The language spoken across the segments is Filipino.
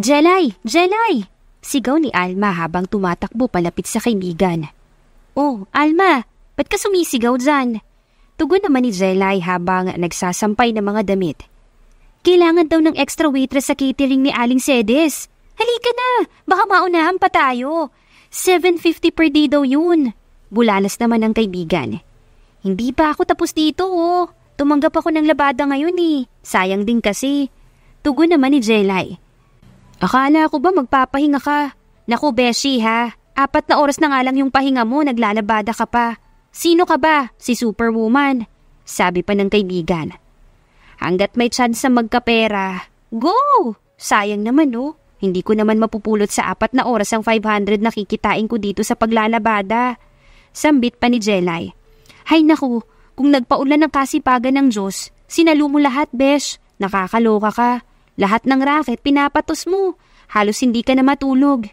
Jelay! Jelay! Sigaw ni Alma habang tumatakbo palapit sa kaibigan. Oh, Alma! Ba't ka sumisigaw dyan? Tugon naman ni Jelay habang nagsasampay ng mga damit. Kailangan daw ng extra waitress sa catering ni Aling Sedes. Halika na! Baka maunahan pa tayo. 7.50 per day daw yun. Bulalas naman ang kaibigan. Hindi pa ako tapos dito oh. Tumanggap ako ng labada ngayon eh. Sayang din kasi. Tugon naman ni Jelay. Akala ko ba magpapahinga ka? Naku, Beshi ha. Apat na oras na nga lang yung pahinga mo, naglalabada ka pa. Sino ka ba? Si Superwoman. Sabi pa ng kaibigan. Hanggat may chance na magkapera, go! Sayang naman oh. Hindi ko naman mapupulot sa apat na oras ang 500 na kikitain ko dito sa paglalabada. Sambit pa ni Jelay. Hay naku, kung nagpaulan ng kasipagan ng Diyos, sinalo mo lahat, Besh. Nakakaloka ka. Lahat ng racket pinapatos mo. Halos hindi ka na matulog.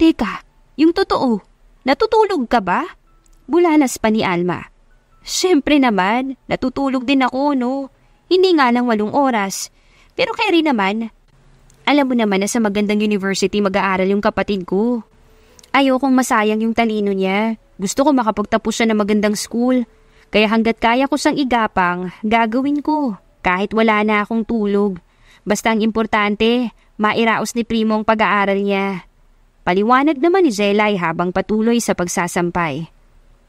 Teka, yung totoo, natutulog ka ba? Bulalas pa ni Alma. Siyempre naman, natutulog din ako, no? Hindi nga lang walong oras. Pero kaya rin naman, alam mo naman na sa magandang university mag-aaral yung kapatid ko. Ayokong masayang yung talino niya. Gusto ko makapagtapos siya ng magandang school. Kaya hanggat kaya ko sang igapang, gagawin ko. Kahit wala na akong tulog. Basta ang importante, mairaos ni Primo ang pag-aaral niya. Paliwanag naman ni Zelay habang patuloy sa pagsasampay.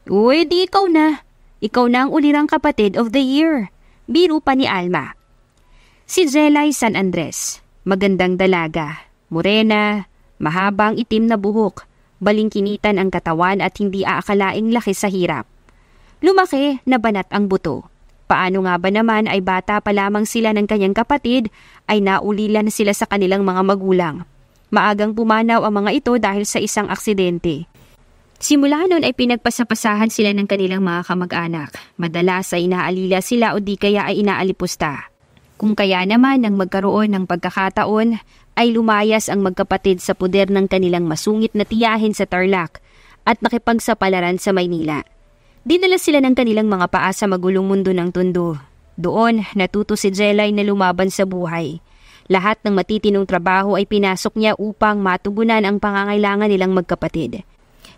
Uy, di ikaw na. Ikaw na ang ulirang kapatid of the year. Biro pa ni Alma. Si Zelay San Andres, magandang dalaga, morena, mahabang itim na buhok, balingkinitan ang katawan at hindi aakalaing laki sa hirap. Lumaki na banat ang buto. Paano nga ba naman ay bata pa lamang sila ng kanyang kapatid ay naulila na sila sa kanilang mga magulang. Maagang pumanaw ang mga ito dahil sa isang aksidente. Simula noon ay pinagpasapasahan sila ng kanilang mga kamag-anak. Madalas ay inaalila sila o di kaya ay inaalipusta. Kung kaya naman nang magkaroon ng pagkakataon, ay lumayas ang magkapatid sa puder ng kanilang masungit na tiyahin sa Tarlac at nakipagsapalaran sa Maynila. Dinala sila ng kanilang mga paa sa magulong mundo ng tundo doon, natuto si Jelay na lumaban sa buhay. Lahat ng matitinong trabaho ay pinasok niya upang matugunan ang pangangailangan nilang magkapatid.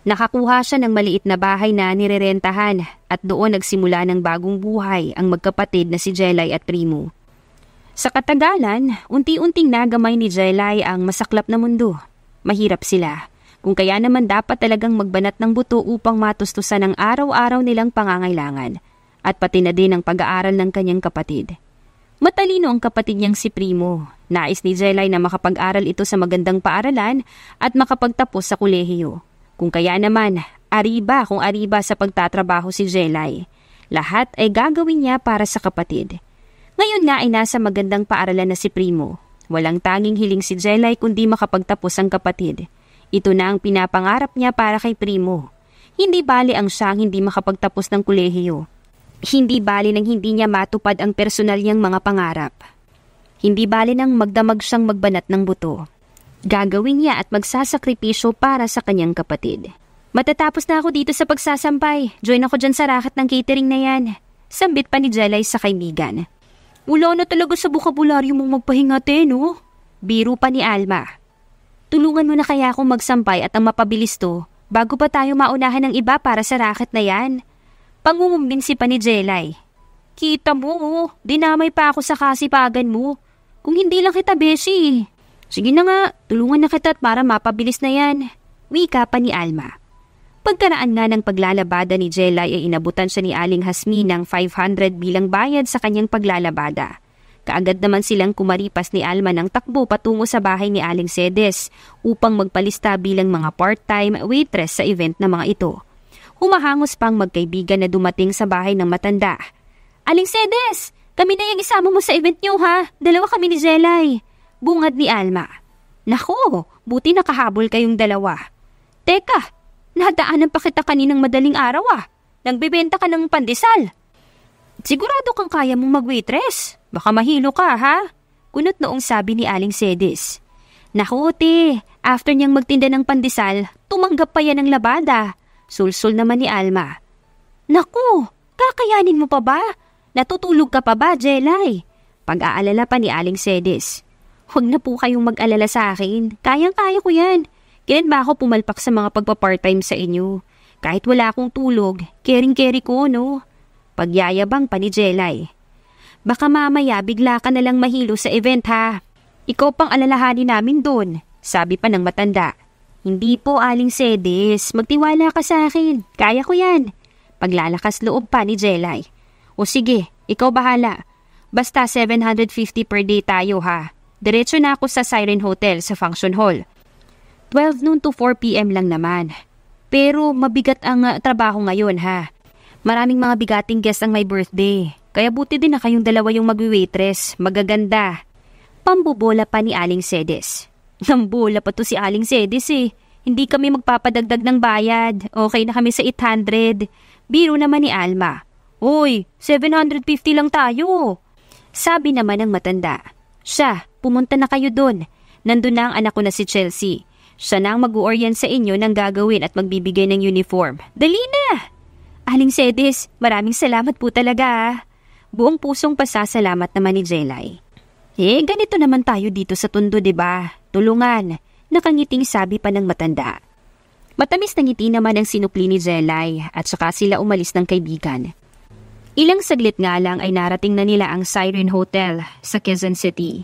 Nakakuha siya ng maliit na bahay na nirerentahan at doon nagsimula ng bagong buhay ang magkapatid na si Jelay at Primo. Sa katagalan, unti-unting nagamay ni Jelay ang masaklap na mundo. Mahirap sila. Kung kaya naman dapat talagang magbanat ng buto upang matustusan ang araw-araw nilang pangangailangan – at pati na din ang pag-aaral ng kanyang kapatid. Matalino ang kapatid niyang si Primo. Nais ni Jelay na makapag-aral ito sa magandang paaralan at makapagtapos sa kolehiyo. Kung kaya naman, ariba kung ariba sa pagtatrabaho si Jelay. Lahat ay gagawin niya para sa kapatid. Ngayon nga ay nasa magandang paaralan na si Primo. Walang tanging hiling si Jelay kundi makapagtapos ang kapatid. Ito na ang pinapangarap niya para kay Primo. Hindi bali ang siyang hindi makapagtapos ng kolehiyo hindi bali nang hindi niya matupad ang personal niyang mga pangarap. Hindi bali nang magdamag siyang magbanat ng buto. Gagawin niya at magsasakripisyo para sa kanyang kapatid. Matatapos na ako dito sa pagsasampay. Join ako dyan sa rakat ng catering na yan. Sambit pa ni Jelay sa kaibigan. Wala na talaga sa bukabularyo mong magpahinga, te, no? Biro pa ni Alma. Tulungan mo na kaya akong magsampay at ang mapabilis to bago pa tayo maunahan ng iba para sa raket na yan. Pangungumbinsi pa ni Jelay. Kita mo, oh, dinamay pa ako sa kasipagan mo. Kung hindi lang kita, Beshi. Eh. Sige na nga, tulungan na kita para mapabilis na yan. Wika pa ni Alma. Pagkaraan nga ng paglalabada ni Jelay ay inabutan siya ni Aling Hasmi ng 500 bilang bayad sa kanyang paglalabada. Kaagad naman silang kumaripas ni Alma ng takbo patungo sa bahay ni Aling Sedes upang magpalista bilang mga part-time waitress sa event na mga ito humahangos pang magkaibigan na dumating sa bahay ng matanda. Aling Sedes! Kami na yung isama mo sa event niyo ha! Dalawa kami ni Zelay! Bungad ni Alma. Nako, buti nakahabol kayong dalawa. Teka, nadaanan pa kita kaninang madaling araw ah. Nagbebenta ka ng pandesal. Sigurado kang kaya mong mag-waitress. Baka mahilo ka ha? Kunot noong sabi ni Aling Sedes. Naku, after niyang magtinda ng pandesal, tumanggap pa yan ng labada. Sulsul naman ni Alma. Naku, kakayanin mo pa ba? Natutulog ka pa ba, Jelay? Pag-aalala pa ni Aling Sedes. Huwag na po kayong mag-alala sa akin. Kayang-kaya ko yan. Kailan ba ako pumalpak sa mga pagpa-part-time sa inyo? Kahit wala akong tulog, caring-carry ko, no? Pagyayabang pa ni Jelay. Baka mamaya bigla ka nalang mahilo sa event ha. Ikaw pang alalahanin namin doon, sabi pa ng matanda. Hindi po, Aling Sedes. Magtiwala ka sa akin. Kaya ko yan. Paglalakas loob pa ni Jelay. O sige, ikaw bahala. Basta 750 per day tayo ha. Diretso na ako sa Siren Hotel sa function hall. 12 noon to 4 p.m. lang naman. Pero mabigat ang uh, trabaho ngayon ha. Maraming mga bigating guest ang may birthday. Kaya buti din na kayong dalawa yung magwi-waitress. Magaganda. Pambubola pa ni Aling Sedes. Nambula pa to si Aling Sedis eh. Hindi kami magpapadagdag ng bayad. Okay na kami sa 800. Biro naman ni Alma. Uy, 750 lang tayo. Sabi naman ng matanda. Siya, pumunta na kayo doon. Nandun na ang anak ko na si Chelsea. Siya na ang mag-orient sa inyo ng gagawin at magbibigay ng uniform. Dali na! Aling Sedis, maraming salamat po talaga ah. Buong pusong pasasalamat naman ni Jelay. Eh, ganito naman tayo dito sa tundo, ba? Diba? Tulungan! Nakangiting sabi pa ng matanda. Matamis na ngiti naman ang sinupli ni Jelay at saka sila umalis ng kaibigan. Ilang saglit nga lang ay narating na nila ang Siren Hotel sa Quezon City.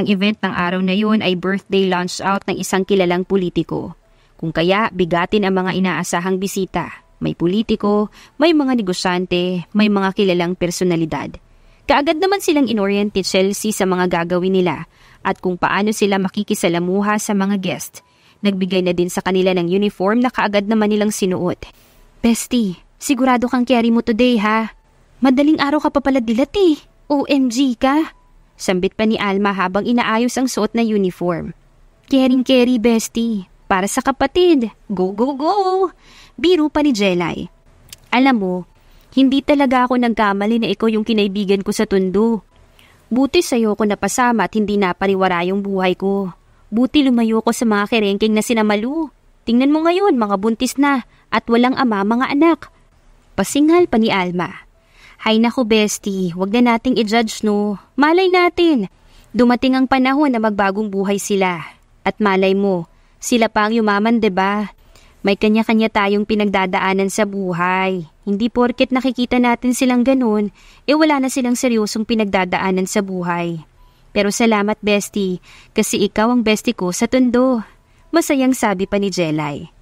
Ang event ng araw na yun ay birthday launch out ng isang kilalang politiko. Kung kaya bigatin ang mga inaasahang bisita. May politiko, may mga negosyante, may mga kilalang personalidad. Kaagad naman silang inorient ni Chelsea sa mga gagawin nila at kung paano sila makikisalamuha sa mga guest. Nagbigay na din sa kanila ng uniform na kaagad naman nilang sinuot. Bestie, sigurado kang carry mo today ha. Madaling araw ka pa pala dilat eh. OMG ka. Sambit pa ni Alma habang inaayos ang suot na uniform. Caring carry bestie, para sa kapatid. Go, go, go! Biro pa ni Jelay. Alam mo, hindi talaga ako nagkamali na ikaw yung kinaibigan ko sa tundo. Buti sa'yo ko napasama at hindi napariwara yung buhay ko. Buti lumayo ko sa mga kerengking na sinamalu. Tingnan mo ngayon, mga buntis na at walang ama mga anak. Pasinghal pa ni Alma. Hay nako bestie, wag na nating i-judge no. Malay natin. Dumating ang panahon na magbagong buhay sila. At malay mo, sila pa ang yumaman ba? Diba? May kanya-kanya tayong pinagdadaanan sa buhay. Hindi porket nakikita natin silang ganun, e eh wala na silang seryosong pinagdadaanan sa buhay. Pero salamat bestie, kasi ikaw ang bestie ko sa tondo. Masayang sabi pa ni Jelay.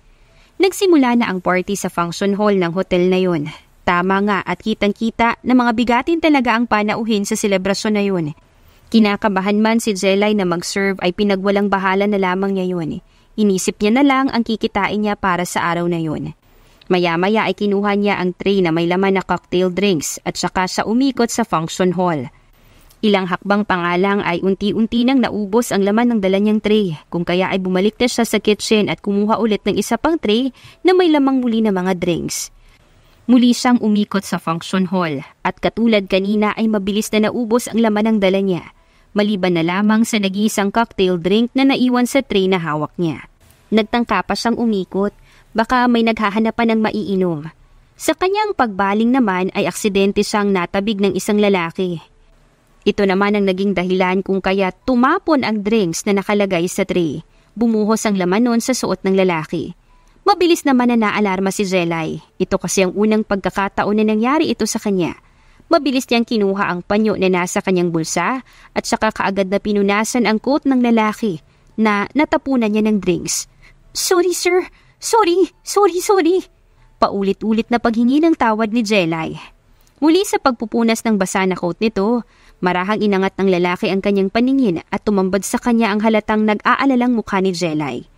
Nagsimula na ang party sa function hall ng hotel na yun. Tama nga at kitang-kita na mga bigatin talaga ang panauhin sa selebrasyon na yun. Kinakabahan man si Jelay na mag-serve ay pinagwalang bahala na lamang niya yun. Inisip niya na lang ang kikitain niya para sa araw na yun. Maya-maya ay kinuha niya ang tray na may laman na cocktail drinks at saka sa umikot sa function hall. Ilang hakbang pangalang ay unti-unti nang naubos ang laman ng dala niyang tray, kung kaya ay bumalik na siya sa kitchen at kumuha ulit ng isa pang tray na may lamang muli na mga drinks. Muli siyang umikot sa function hall at katulad kanina ay mabilis na naubos ang laman ng dala niya, maliban na lamang sa nag-iisang cocktail drink na naiwan sa tray na hawak niya. Nagtangka pa siyang umikot Baka may naghahanapan ng maiinom. Sa kanyang pagbaling naman ay aksidente siyang natabig ng isang lalaki. Ito naman ang naging dahilan kung kaya tumapon ang drinks na nakalagay sa tray. Bumuhos ang laman noon sa suot ng lalaki. Mabilis naman na naalarma si Jelay. Ito kasi ang unang pagkakataon na nangyari ito sa kanya. Mabilis niyang kinuha ang panyo na nasa kanyang bulsa at saka kaagad na pinunasan ang coat ng lalaki na natapunan niya ng drinks. Sorry sir, Sorry, sorry, sorry. Paulit-ulit na paghingi ng tawad ni Jelay. Muli sa pagpupunas ng basa na coat nito, marahang inangat ng lalaki ang kanyang paningin at tumambad sa kanya ang halatang nag-aalalang mukha ni Jelay.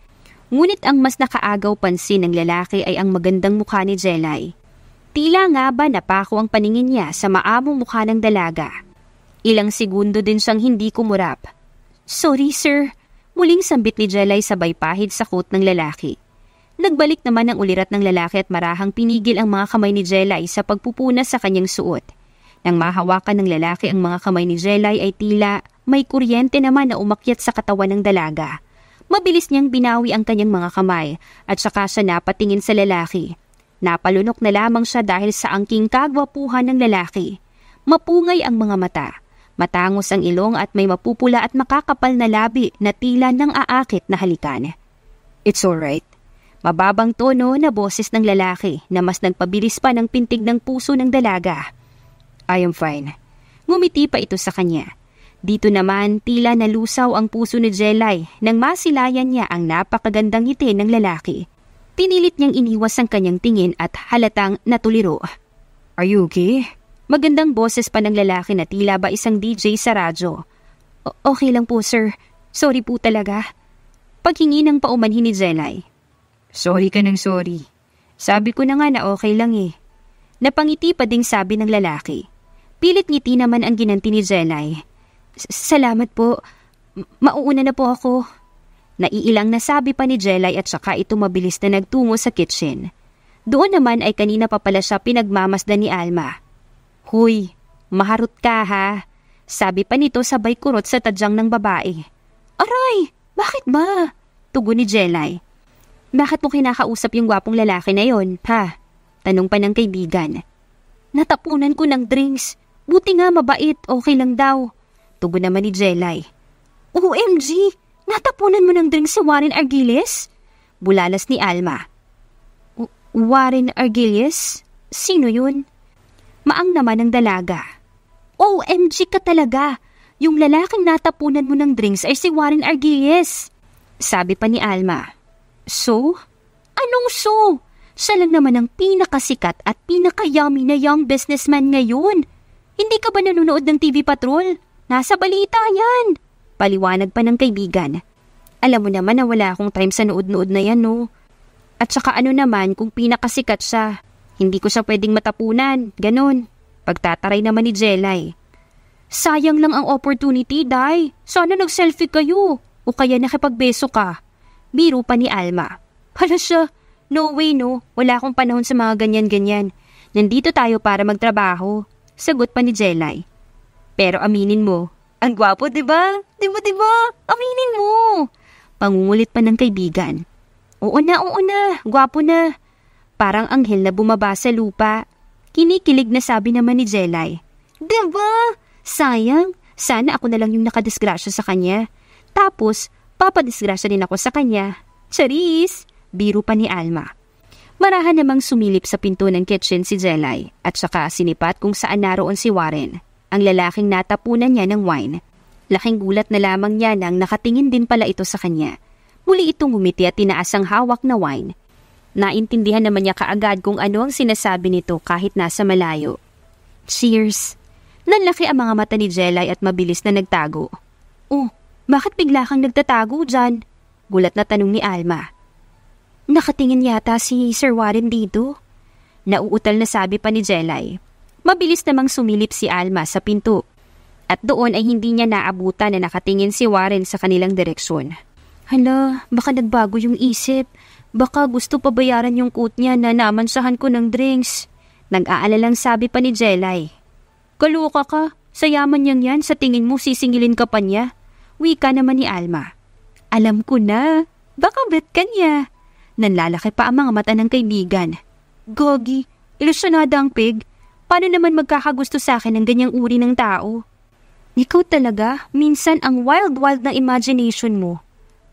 Ngunit ang mas nakaagaw pansin ng lalaki ay ang magandang mukha ni Jelay. Tila nga ba napako ang paningin niya sa maamong mukha ng dalaga. Ilang segundo din siyang hindi kumurap. Sorry sir, muling sambit ni Jelay sabay pahid sa coat ng lalaki. Nagbalik naman ang ulirat ng lalaki at marahang pinigil ang mga kamay ni Jelay sa pagpupunas sa kanyang suot. Nang mahawakan ng lalaki ang mga kamay ni Jelay ay tila may kuryente naman na umakyat sa katawan ng dalaga. Mabilis niyang binawi ang kanyang mga kamay at saka siya napatingin sa lalaki. Napalunok na lamang siya dahil sa angking kagwapuhan ng lalaki. Mapungay ang mga mata. Matangos ang ilong at may mapupula at makakapal na labi na tila nang aakit na halikan. It's alright. Mababang tono na boses ng lalaki na mas nagpabilis pa ng pintig ng puso ng dalaga. I am fine. Ngumiti pa ito sa kanya. Dito naman tila nalusaw ang puso ni Jelay nang masilayan niya ang napakagandang ngiti ng lalaki. Pinilit niyang iniwas ang kanyang tingin at halatang natuliro. Are you okay? Magandang boses pa ng lalaki na tila ba isang DJ sa radyo. O- okay lang po sir. Sorry po talaga. Paghingi ng paumanhin ni Jelay, Sorry ka ng sorry. Sabi ko na nga na okay lang eh. Napangiti pa ding sabi ng lalaki. Pilit ngiti naman ang ginanti ni Jelay. Salamat po. Mauuna na po ako. Naiilang nasabi pa ni Jelay at saka ito mabilis na nagtungo sa kitchen. Doon naman ay kanina pa pala siya pinagmamasdan ni Alma. Huy, maharot ka ha. Sabi pa nito sabay kurot sa tadyang ng babae. Aray, bakit ba? Tugon ni Jelay. Bakit mo kinakausap yung gwapong lalaki na yon, pa? Tanong pa ng kaibigan. Natapunan ko ng drinks. Buti nga mabait, okay lang daw. Tugon naman ni Jelay. OMG! Natapunan mo ng drinks si Warren Argiles? Bulalas ni Alma. Warren Argiles? Sino yun? Maang naman ng dalaga. OMG ka talaga! Yung lalaking natapunan mo ng drinks ay si Warren Argiles! Sabi pa ni Alma. So? Anong so? Siya lang naman ang pinakasikat at pinakayami na young businessman ngayon. Hindi ka ba nanonood ng TV Patrol? Nasa balita yan. Paliwanag pa ng kaibigan. Alam mo naman na wala akong time sa nood-nood na yan, no? At saka ano naman kung pinakasikat siya. Hindi ko siya pwedeng matapunan, ganun. Pagtataray naman ni Jelay. Sayang lang ang opportunity, Day. Sana nag-selfie kayo. O kaya nakipagbeso ka. Biro pa ni Alma. Hala siya, no way no, wala akong panahon sa mga ganyan-ganyan. Nandito tayo para magtrabaho. Sagot pa ni Jelay. Pero aminin mo, ang gwapo, di ba? Diba? ba, di ba? Aminin mo! Pangungulit pa ng kaibigan. Oo na, oo na, gwapo na. Parang anghel na bumaba sa lupa. Kinikilig na sabi naman ni Jelay. Di Sayang, sana ako na lang yung nakadisgrasya sa kanya. Tapos, Papadisgrasya din ako sa kanya. Charis! Biro pa ni Alma. Marahan namang sumilip sa pinto ng kitchen si Jelay at saka sinipat kung saan naroon si Warren, ang lalaking natapunan niya ng wine. Laking gulat na lamang niya nang nakatingin din pala ito sa kanya. Muli itong humiti at tinaas ang hawak na wine. Naintindihan naman niya kaagad kung ano ang sinasabi nito kahit nasa malayo. Cheers! Nanlaki ang mga mata ni Jelay at mabilis na nagtago. Oh, bakit bigla kang nagtatago dyan? Gulat na tanong ni Alma. Nakatingin yata si Sir Warren dito. Nauutal na sabi pa ni Jelay. Mabilis namang sumilip si Alma sa pinto. At doon ay hindi niya naabutan na nakatingin si Warren sa kanilang direksyon. Hala, baka nagbago yung isip. Baka gusto pabayaran yung coat niya na namansahan ko ng drinks. Nag-aalalang sabi pa ni Jelay. Kaluka ka, sa yaman niyang yan, sa tingin mo sisingilin ka pa niya. Wika naman ni Alma. Alam ko na, baka bet ka niya. Nanlalaki pa ang mga mata ng kaibigan. Gogi, ilusyonada ang pig. Paano naman magkakagusto sa akin ng ganyang uri ng tao? Ikaw talaga, minsan ang wild-wild na imagination mo.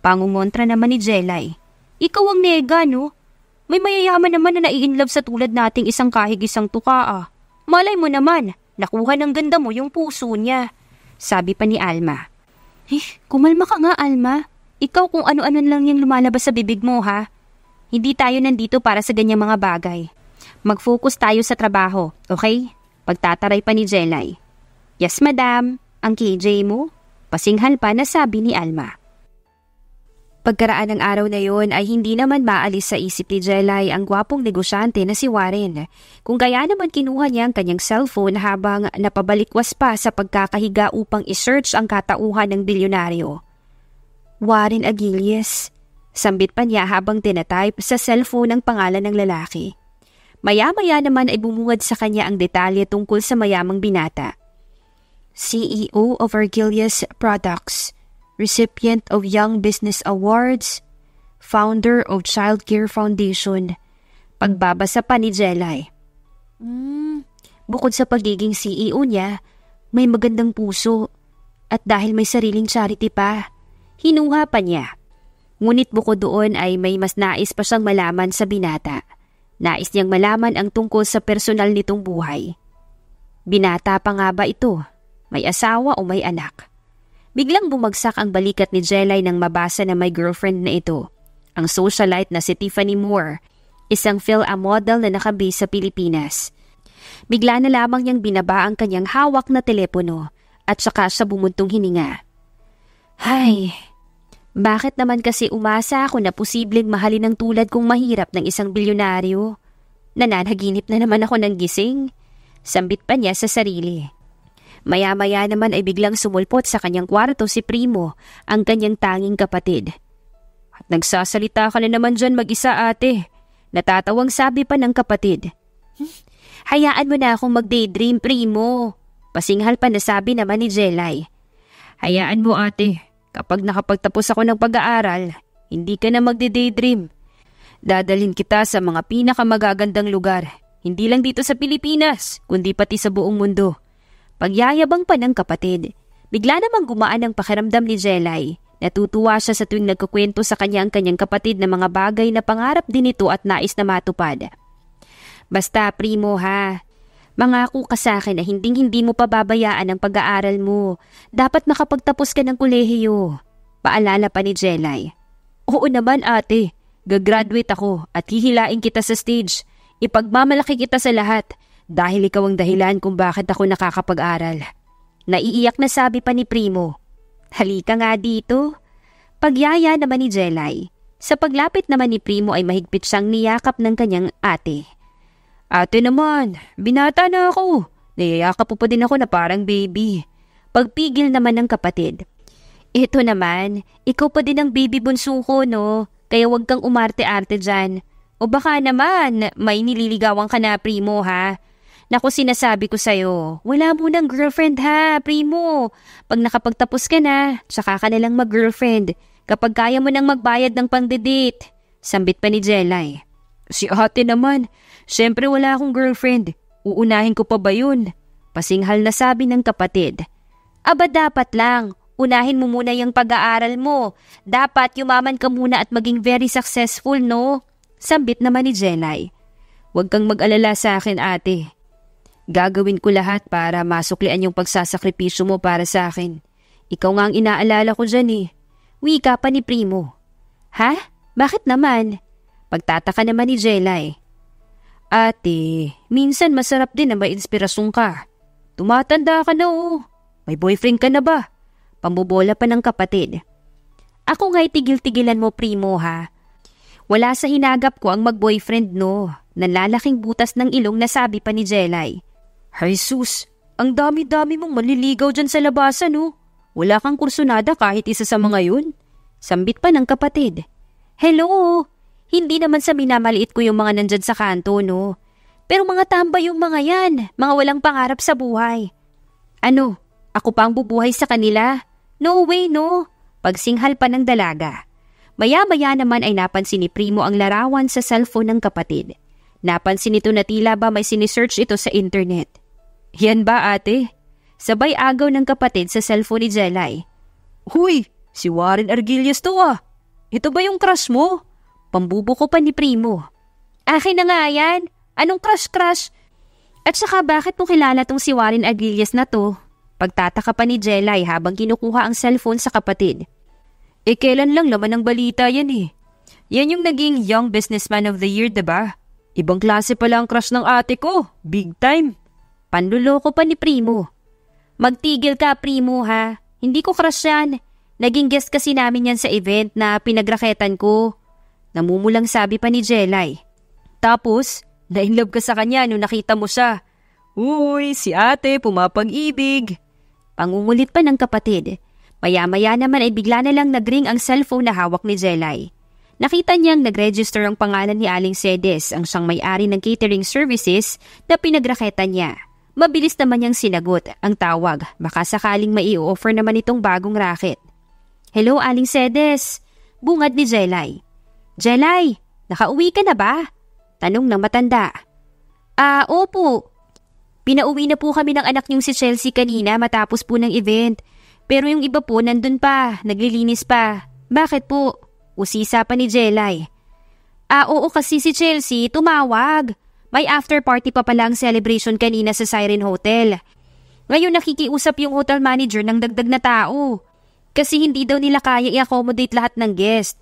Pangungontra naman ni Jelay. Ikaw ang nega, no? May mayayaman naman na nai-inlove sa tulad nating isang kahigisang tuka ah. Malay mo naman, nakuha ng ganda mo yung puso niya. Sabi pa ni Alma. Eh, kumalma ka nga, Alma. Ikaw kung ano-ano lang yung lumalabas sa bibig mo, ha? Hindi tayo nandito para sa ganyang mga bagay. Mag-focus tayo sa trabaho, okay? Pagtataray pa ni Jelay. Yes, madam. Ang KJ mo? Pasinghal pa na sabi ni Alma. Pagkaraan ng araw na yon ay hindi naman maalis sa isip ni Jelay ang gwapong negosyante na si Warren. Kung kaya naman kinuha niya ang kanyang cellphone habang napabalikwas pa sa pagkakahiga upang isearch ang katauhan ng bilyonaryo. Warren Aguiles, sambit pa niya habang tinatype sa cellphone ang pangalan ng lalaki. Maya-maya naman ay bumungad sa kanya ang detalye tungkol sa mayamang binata. CEO of Argilius Products, recipient of Young Business Awards, founder of Child Care Foundation. Pagbabasa pa ni Jelay. Mm, bukod sa pagiging CEO niya, may magandang puso at dahil may sariling charity pa, hinuha pa niya. Ngunit bukod doon ay may mas nais pa siyang malaman sa binata. Nais niyang malaman ang tungkol sa personal nitong buhay. Binata pa nga ba ito? May asawa o may anak? Biglang bumagsak ang balikat ni Jelay nang mabasa na may girlfriend na ito. Ang socialite na si Tiffany Moore, isang phil model na nakabase sa Pilipinas. Bigla na lamang niyang binaba ang kanyang hawak na telepono at saka siya bumuntong hininga. Hay, bakit naman kasi umasa ako na posibleng mahalin ng tulad kong mahirap ng isang bilyonaryo? Nananaginip na naman ako ng gising. Sambit pa niya sa sarili. Maya-maya naman ay biglang sumulpot sa kanyang kwarto si Primo, ang kanyang tanging kapatid. At nagsasalita ka na naman dyan mag-isa ate. Natatawang sabi pa ng kapatid. Hayaan mo na akong mag-daydream, Primo. Pasinghal pa na sabi naman ni Jelay. Hayaan mo ate, kapag nakapagtapos ako ng pag-aaral, hindi ka na magde-daydream. Dadalhin kita sa mga pinakamagagandang lugar, hindi lang dito sa Pilipinas, kundi pati sa buong mundo. Pagyayabang pa ng kapatid. Bigla namang gumaan ang pakiramdam ni Jelay. Natutuwa siya sa tuwing nagkukwento sa kanya ang kanyang kapatid ng mga bagay na pangarap din ito at nais na matupad. Basta primo ha, mangako ka sa akin na hinding-hindi mo pababayaan ang pag-aaral mo. Dapat makapagtapos ka ng kolehiyo. Paalala pa ni Jelay. Oo naman ate, gagraduate ako at hihilain kita sa stage. Ipagmamalaki kita sa lahat. Dahil ikaw ang dahilan kung bakit ako nakakapag-aral. Naiiyak na sabi pa ni Primo. Halika nga dito. Pagyaya naman ni Jelay. Sa paglapit naman ni Primo ay mahigpit siyang niyakap ng kanyang ate. Ate naman, binata na ako. Niyayakap po pa din ako na parang baby. Pagpigil naman ng kapatid. Ito naman, ikaw pa din ang baby bunso ko, no? Kaya wag kang umarte-arte dyan. O baka naman, may nililigawan ka na, primo, ha? Naku, sinasabi ko sa'yo, wala mo ng girlfriend ha, primo. Pag nakapagtapos ka na, tsaka ka nalang mag-girlfriend. Kapag kaya mo nang magbayad ng pangdedate. Sambit pa ni Jelay. Eh. Si ate naman, syempre wala akong girlfriend. Uunahin ko pa ba yun? Pasinghal na sabi ng kapatid. Aba dapat lang, unahin mo muna yung pag-aaral mo. Dapat yumaman ka muna at maging very successful, no? Sambit naman ni Jelay. Huwag kang mag-alala sa akin, ate. Gagawin ko lahat para masuklian yung pagsasakripisyo mo para sa akin. Ikaw nga ang inaalala ko dyan eh. Wika pa ni Primo. Ha? Bakit naman? Pagtataka naman ni Jela eh. Ate, minsan masarap din na may inspirasyon ka. Tumatanda ka na oh. May boyfriend ka na ba? Pambobola pa ng kapatid. Ako nga'y tigil-tigilan mo, primo, ha? Wala sa hinagap ko ang mag-boyfriend, no? Nanlalaking butas ng ilong na sabi pa ni Jelay. Hay sus, ang dami-dami mong manliligaw dyan sa labasan no? Oh. Wala kang kursunada kahit isa sa mga yun. Sambit pa ng kapatid. Hello! Hindi naman sa minamaliit ko yung mga nandyan sa kanto, no? Pero mga tambay yung mga yan, mga walang pangarap sa buhay. Ano, ako pa ang bubuhay sa kanila? No way, no? Pagsinghal pa ng dalaga. Maya-maya naman ay napansin ni Primo ang larawan sa cellphone ng kapatid. Napansin nito na tila ba may sinisearch ito sa internet. Yan ba ate? Sabay agaw ng kapatid sa cellphone ni Jelay. Huy, si Warren Argilias to ah. Ito ba yung crush mo? Pambubo ko pa ni Primo. Akin na nga yan. Anong crush-crush? At saka bakit mo kilala tong si Warren Argilias na to? Pagtataka pa ni Jelay habang kinukuha ang cellphone sa kapatid. Eh kailan lang laman ng balita yan eh. Yan yung naging Young Businessman of the Year, ba? Diba? Ibang klase pala ang crush ng ate ko. Big time. Panluloko pa ni Primo. Magtigil ka, Primo, ha? Hindi ko crush yan. Naging guest kasi namin yan sa event na pinagraketan ko. Namumulang sabi pa ni Jelay. Tapos, na-inlove ka sa kanya nung nakita mo siya. Uy, si ate pumapag-ibig. Pangungulit pa ng kapatid. Maya-maya naman ay bigla na lang nagring ang cellphone na hawak ni Jelay. Nakita niyang nag-register ang pangalan ni Aling Sedes, ang siyang may-ari ng catering services na pinagraketan niya. Mabilis naman niyang sinagot ang tawag. Baka sakaling mai-offer naman itong bagong racket. Hello, Aling Sedes. Bungad ni Jelay. Jelay, nakauwi ka na ba? Tanong ng matanda. Ah, uh, opo. Pinauwi na po kami ng anak niyong si Chelsea kanina matapos po ng event. Pero yung iba po nandun pa, naglilinis pa. Bakit po? Usisa pa ni Jelay. Ah, oo kasi si Chelsea tumawag. May after party pa pala ang celebration kanina sa Siren Hotel. Ngayon nakikiusap yung hotel manager ng dagdag na tao. Kasi hindi daw nila kaya i-accommodate lahat ng guest.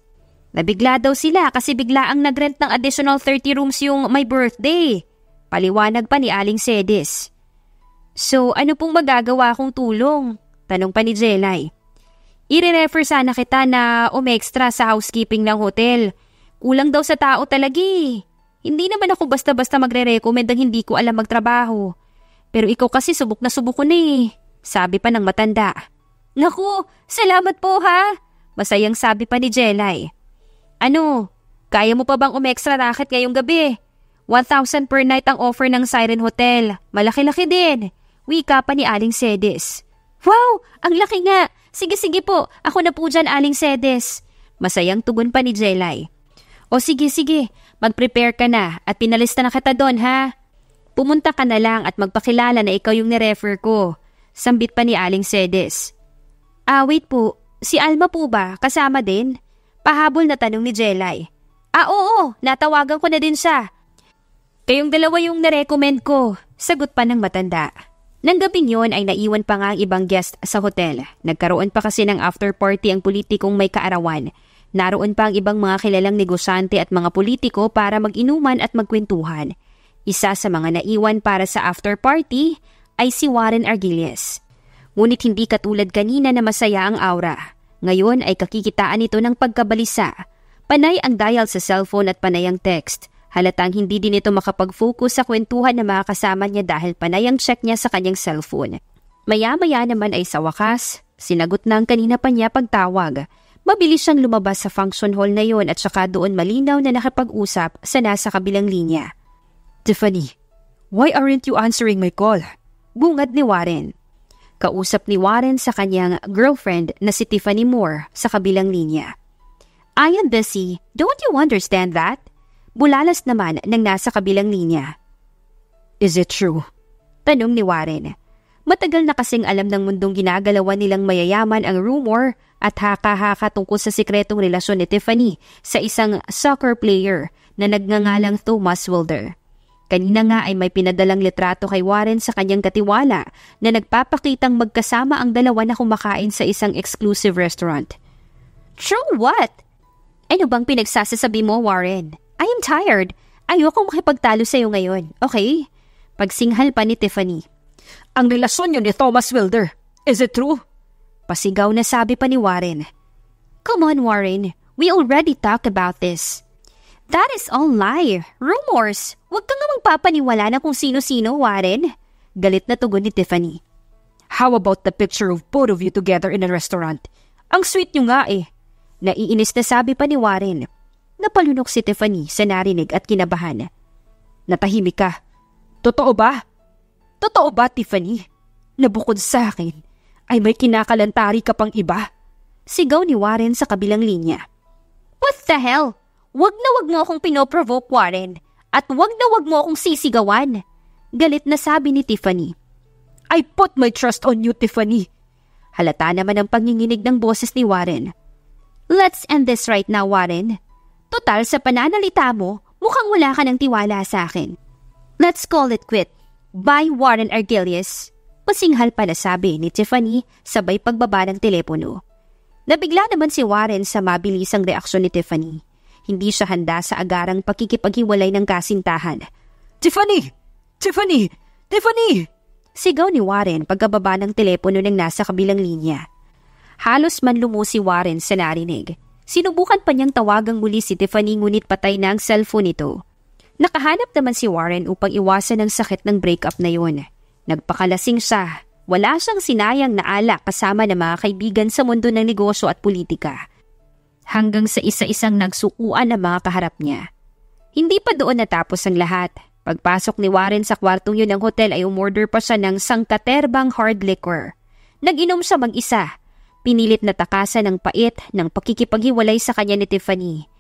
Nabigla daw sila kasi bigla ang nagrent ng additional 30 rooms yung my birthday. Paliwanag pa ni Aling Sedis. So ano pong magagawa kong tulong? Tanong pa ni Jelay. I-refer sana kita na umextra sa housekeeping ng hotel. Kulang daw sa tao talaga eh. Hindi naman ako basta-basta magre-recommend ang hindi ko alam magtrabaho. Pero ikaw kasi subok na subok ko na eh. Sabi pa ng matanda. Naku, salamat po ha. Masayang sabi pa ni Jelay. Ano, kaya mo pa bang umextra racket ngayong gabi? 1,000 per night ang offer ng Siren Hotel. Malaki-laki din. Wika pa ni Aling Sedes. Wow! Ang laki nga! Sige-sige po, ako na po dyan Aling Sedes. Masayang tugon pa ni Jelay. O sige, sige. Mag-prepare ka na at pinalista na kita doon ha. Pumunta ka na lang at magpakilala na ikaw yung nirefer ko. Sambit pa ni Aling Sedes. Ah, wait po. Si Alma po ba? Kasama din? Pahabol na tanong ni Jelay. Ah, oo, natawagan ko na din siya. Kayong dalawa yung narecommend ko. Sagot pa ng matanda. Nang gabing yon ay naiwan pa nga ang ibang guest sa hotel. Nagkaroon pa kasi ng after party ang politikong may kaarawan Naroon pa ang ibang mga kilalang negosyante at mga politiko para mag-inuman at magkwentuhan. Isa sa mga naiwan para sa after party ay si Warren Argilles. Ngunit hindi katulad kanina na masaya ang aura. Ngayon ay kakikitaan ito ng pagkabalisa. Panay ang dial sa cellphone at panay ang text. Halatang hindi din ito makapag-focus sa kwentuhan ng mga kasama niya dahil panay ang check niya sa kanyang cellphone. Maya-maya naman ay sa wakas, sinagot na ang kanina pa niya pagtawag. Mabilis siyang lumabas sa function hall na yon at saka doon malinaw na nakipag usap sa nasa kabilang linya. Tiffany, why aren't you answering my call? Bungad ni Warren. Kausap ni Warren sa kanyang girlfriend na si Tiffany Moore sa kabilang linya. I am busy. Don't you understand that? Bulalas naman ng nasa kabilang linya. Is it true? Tanong ni Warren. Matagal na kasing alam ng mundong ginagalawan nilang mayayaman ang rumor at haka-haka tungkol sa sikretong relasyon ni Tiffany sa isang soccer player na nagngangalang Thomas Wilder. Kanina nga ay may pinadalang litrato kay Warren sa kanyang katiwala na nagpapakitang magkasama ang dalawa na kumakain sa isang exclusive restaurant. True what? Ano bang pinagsasasabi mo, Warren? I am tired. Ayokong makipagtalo sa iyo ngayon, okay? Pagsinghal pa ni Tiffany ang relasyon niyo ni Thomas Wilder. Is it true? Pasigaw na sabi pa ni Warren. Come on, Warren. We already talked about this. That is all lie. Rumors. Huwag kang papaniwala na kung sino-sino, Warren. Galit na tugon ni Tiffany. How about the picture of both of you together in a restaurant? Ang sweet niyo nga eh. Naiinis na sabi pa ni Warren. Napalunok si Tiffany sa narinig at kinabahan. Natahimik ka. Totoo ba? Totoo ba, Tiffany, Nabukod sa akin ay may kinakalantari ka pang iba? Sigaw ni Warren sa kabilang linya. What the hell? Wag na wag mo akong pinoprovoke, Warren. At wag na wag mo akong sisigawan. Galit na sabi ni Tiffany. I put my trust on you, Tiffany. Halata naman ang panginginig ng boses ni Warren. Let's end this right now, Warren. Total, sa pananalita mo, mukhang wala ka ng tiwala sa akin. Let's call it quit by Warren Argelius. pasinghal pala sabi ni Tiffany sabay pagbaba ng telepono. Nabigla naman si Warren sa mabilisang reaksyon ni Tiffany. Hindi siya handa sa agarang pakikipaghiwalay ng kasintahan. Tiffany! Tiffany! Tiffany! Sigaw ni Warren pagkababa ng telepono ng nasa kabilang linya. Halos manlumo si Warren sa narinig. Sinubukan pa niyang tawagang muli si Tiffany ngunit patay na ang cellphone nito. Nakahanap naman si Warren upang iwasan ang sakit ng breakup na yun. Nagpakalasing siya. Wala siyang sinayang na ala kasama ng mga kaibigan sa mundo ng negosyo at politika. Hanggang sa isa-isang nagsukuan ang mga kaharap niya. Hindi pa doon natapos ang lahat. Pagpasok ni Warren sa kwartong yun ng hotel ay umorder pa siya ng sangkaterbang hard liquor. Naginom siya mag-isa. Pinilit na takasan ang pait ng pakikipaghiwalay sa kanya ni Tiffany.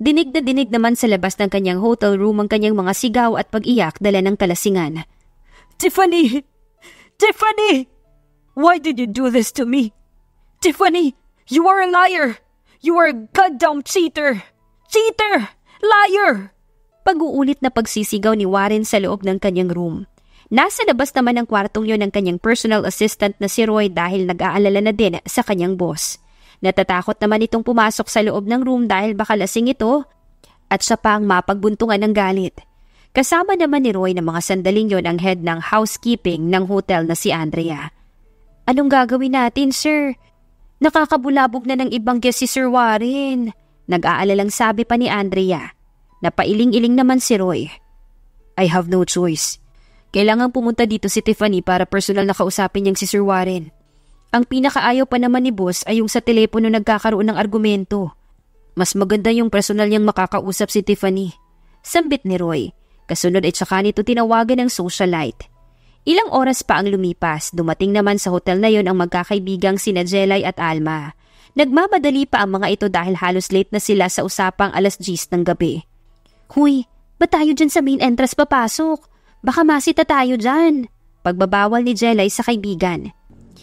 Dinig na dinig naman sa labas ng kanyang hotel room ang kanyang mga sigaw at pag-iyak dala ng kalasingan. Tiffany! Tiffany! Why did you do this to me? Tiffany, you are a liar! You are a goddamn cheater! Cheater! Liar! Pag-uulit na pagsisigaw ni Warren sa loob ng kanyang room. Nasa labas naman ng kwartong yon ang kanyang personal assistant na si Roy dahil nag-aalala na din sa kanyang boss. Natatakot naman itong pumasok sa loob ng room dahil baka lasing ito at siya pa ang mapagbuntungan ng galit. Kasama naman ni Roy na mga sandaling yon ang head ng housekeeping ng hotel na si Andrea. Anong gagawin natin, sir? Nakakabulabog na ng ibang guest si Sir Warren. Nag-aalalang sabi pa ni Andrea. Napailing-iling naman si Roy. I have no choice. Kailangan pumunta dito si Tiffany para personal na kausapin niyang si Sir Warren. Ang pinakaayaw pa naman ni boss ay yung sa telepono nagkakaroon ng argumento. Mas maganda yung personal niyang makakausap si Tiffany. Sambit ni Roy. Kasunod ay tsaka nito tinawagan ng socialite. Ilang oras pa ang lumipas, dumating naman sa hotel na yon ang magkakaibigang sina Jelay at Alma. Nagmamadali pa ang mga ito dahil halos late na sila sa usapang alas 10 ng gabi. Huy, ba tayo dyan sa main entrance papasok? Baka masita tayo dyan. Pagbabawal ni Jelay sa kaibigan.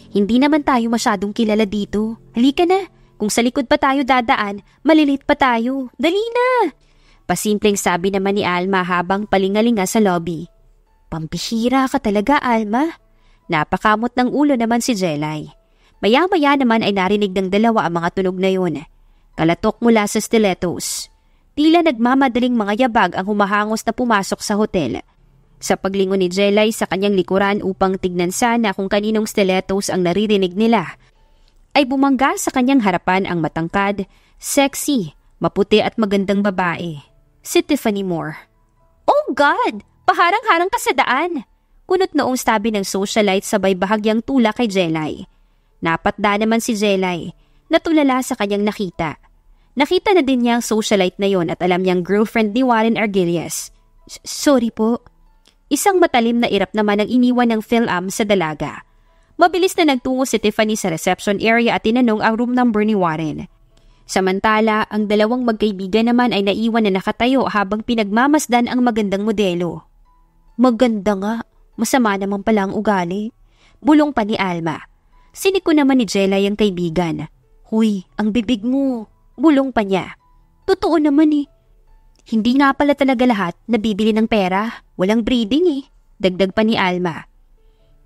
Hindi naman tayo masyadong kilala dito. Halika na, kung sa likod pa tayo dadaan, malilit pa tayo. Dali na! Pasimpleng sabi naman ni Alma habang palingalinga sa lobby. Pampihira ka talaga, Alma. Napakamot ng ulo naman si Jelay. Maya-maya naman ay narinig ng dalawa ang mga tunog na yun. Kalatok mula sa stilettos. Tila nagmamadaling mga yabag ang humahangos na pumasok sa hotel sa paglingon ni Jelay sa kanyang likuran upang tignan sana kung kaninong stilettos ang naririnig nila, ay bumangga sa kanyang harapan ang matangkad, sexy, maputi at magandang babae. Si Tiffany Moore. Oh God! Paharang-harang ka sa daan! Kunot noong stabi ng socialite sabay bahagyang tula kay Jelay. Napatda naman si Jelay. Natulala sa kanyang nakita. Nakita na din niya ang socialite na yon at alam niyang girlfriend ni Warren Argilias. Sorry po, Isang matalim na irap naman ang iniwan ng PhilAm sa dalaga. Mabilis na nagtungo si Tiffany sa reception area at tinanong ang room number ni Warren. Samantala, ang dalawang magkaibigan naman ay naiwan na nakatayo habang pinagmamasdan ang magandang modelo. Maganda nga, masama naman pala ang ugali. Bulong pa ni Alma. Siniko naman ni Jella ang kaibigan. Huy, ang bibig mo. Bulong pa niya. Totoo naman eh, hindi nga pala talaga lahat nabibili ng pera. Walang breeding eh. Dagdag pa ni Alma.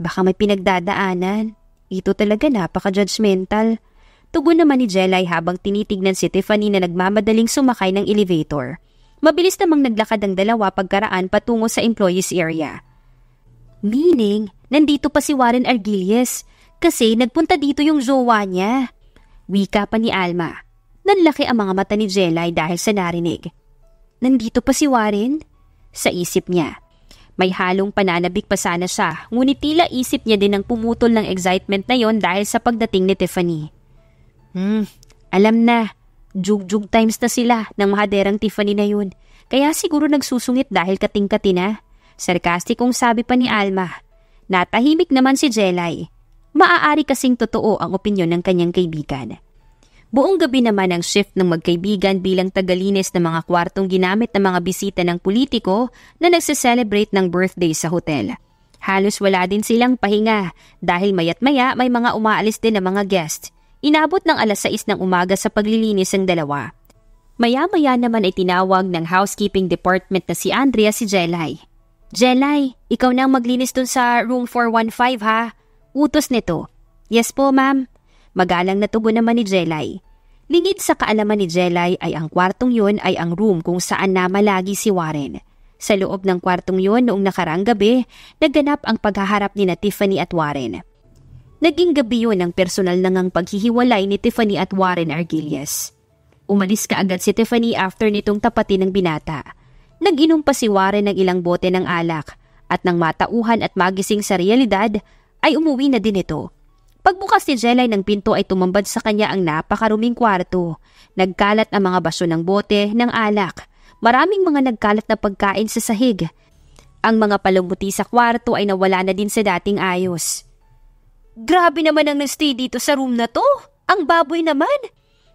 Baka may pinagdadaanan. Ito talaga napaka-judgmental. Tugon naman ni Jelay habang tinitignan si Tiffany na nagmamadaling sumakay ng elevator. Mabilis namang naglakad ang dalawa pagkaraan patungo sa employees area. Meaning, nandito pa si Warren Argilies kasi nagpunta dito yung jowa niya. Wika pa ni Alma. Nanlaki ang mga mata ni Jelay dahil sa narinig. Nandito pa si Warren? Sa isip niya. May halong pananabik pa sana siya, ngunit tila isip niya din ang pumutol ng excitement na yon dahil sa pagdating ni Tiffany. Hmm, alam na. Jug-jug times na sila ng mahaderang Tiffany na yun. Kaya siguro nagsusungit dahil kating-kati na. Sarkastikong sabi pa ni Alma. Natahimik naman si Jelay. Maaari kasing totoo ang opinyon ng kanyang kaibigan. Buong gabi naman ang shift ng magkaibigan bilang tagalinis ng mga kwartong ginamit ng mga bisita ng politiko na nagse-celebrate ng birthday sa hotel. Halos wala din silang pahinga dahil mayat maya may mga umaalis din ng mga guest. Inabot ng alas 6 ng umaga sa paglilinis ng dalawa. Maya-maya naman ay tinawag ng housekeeping department na si Andrea si Jelay. Jelay, ikaw nang maglinis dun sa room 415 ha. Utos nito. Yes po ma'am. Magalang na tugon naman ni Jelay. Lingid sa kaalaman ni Jelay ay ang kwartong yun ay ang room kung saan namalagi si Warren. Sa loob ng kwartong yun noong nakarang gabi, nagganap ang paghaharap ni na Tiffany at Warren. Naging gabi yun ang personal na ngang paghihiwalay ni Tiffany at Warren Argilias. Umalis ka agad si Tiffany after nitong tapatin ng binata. nag pa si Warren ng ilang bote ng alak at nang matauhan at magising sa realidad ay umuwi na din ito Pagbukas ni Jelay ng pinto ay tumambad sa kanya ang napakaruming kwarto. Nagkalat ang mga baso ng bote, ng alak. Maraming mga nagkalat na pagkain sa sahig. Ang mga palumuti sa kwarto ay nawala na din sa dating ayos. Grabe naman ang nastay dito sa room na to. Ang baboy naman.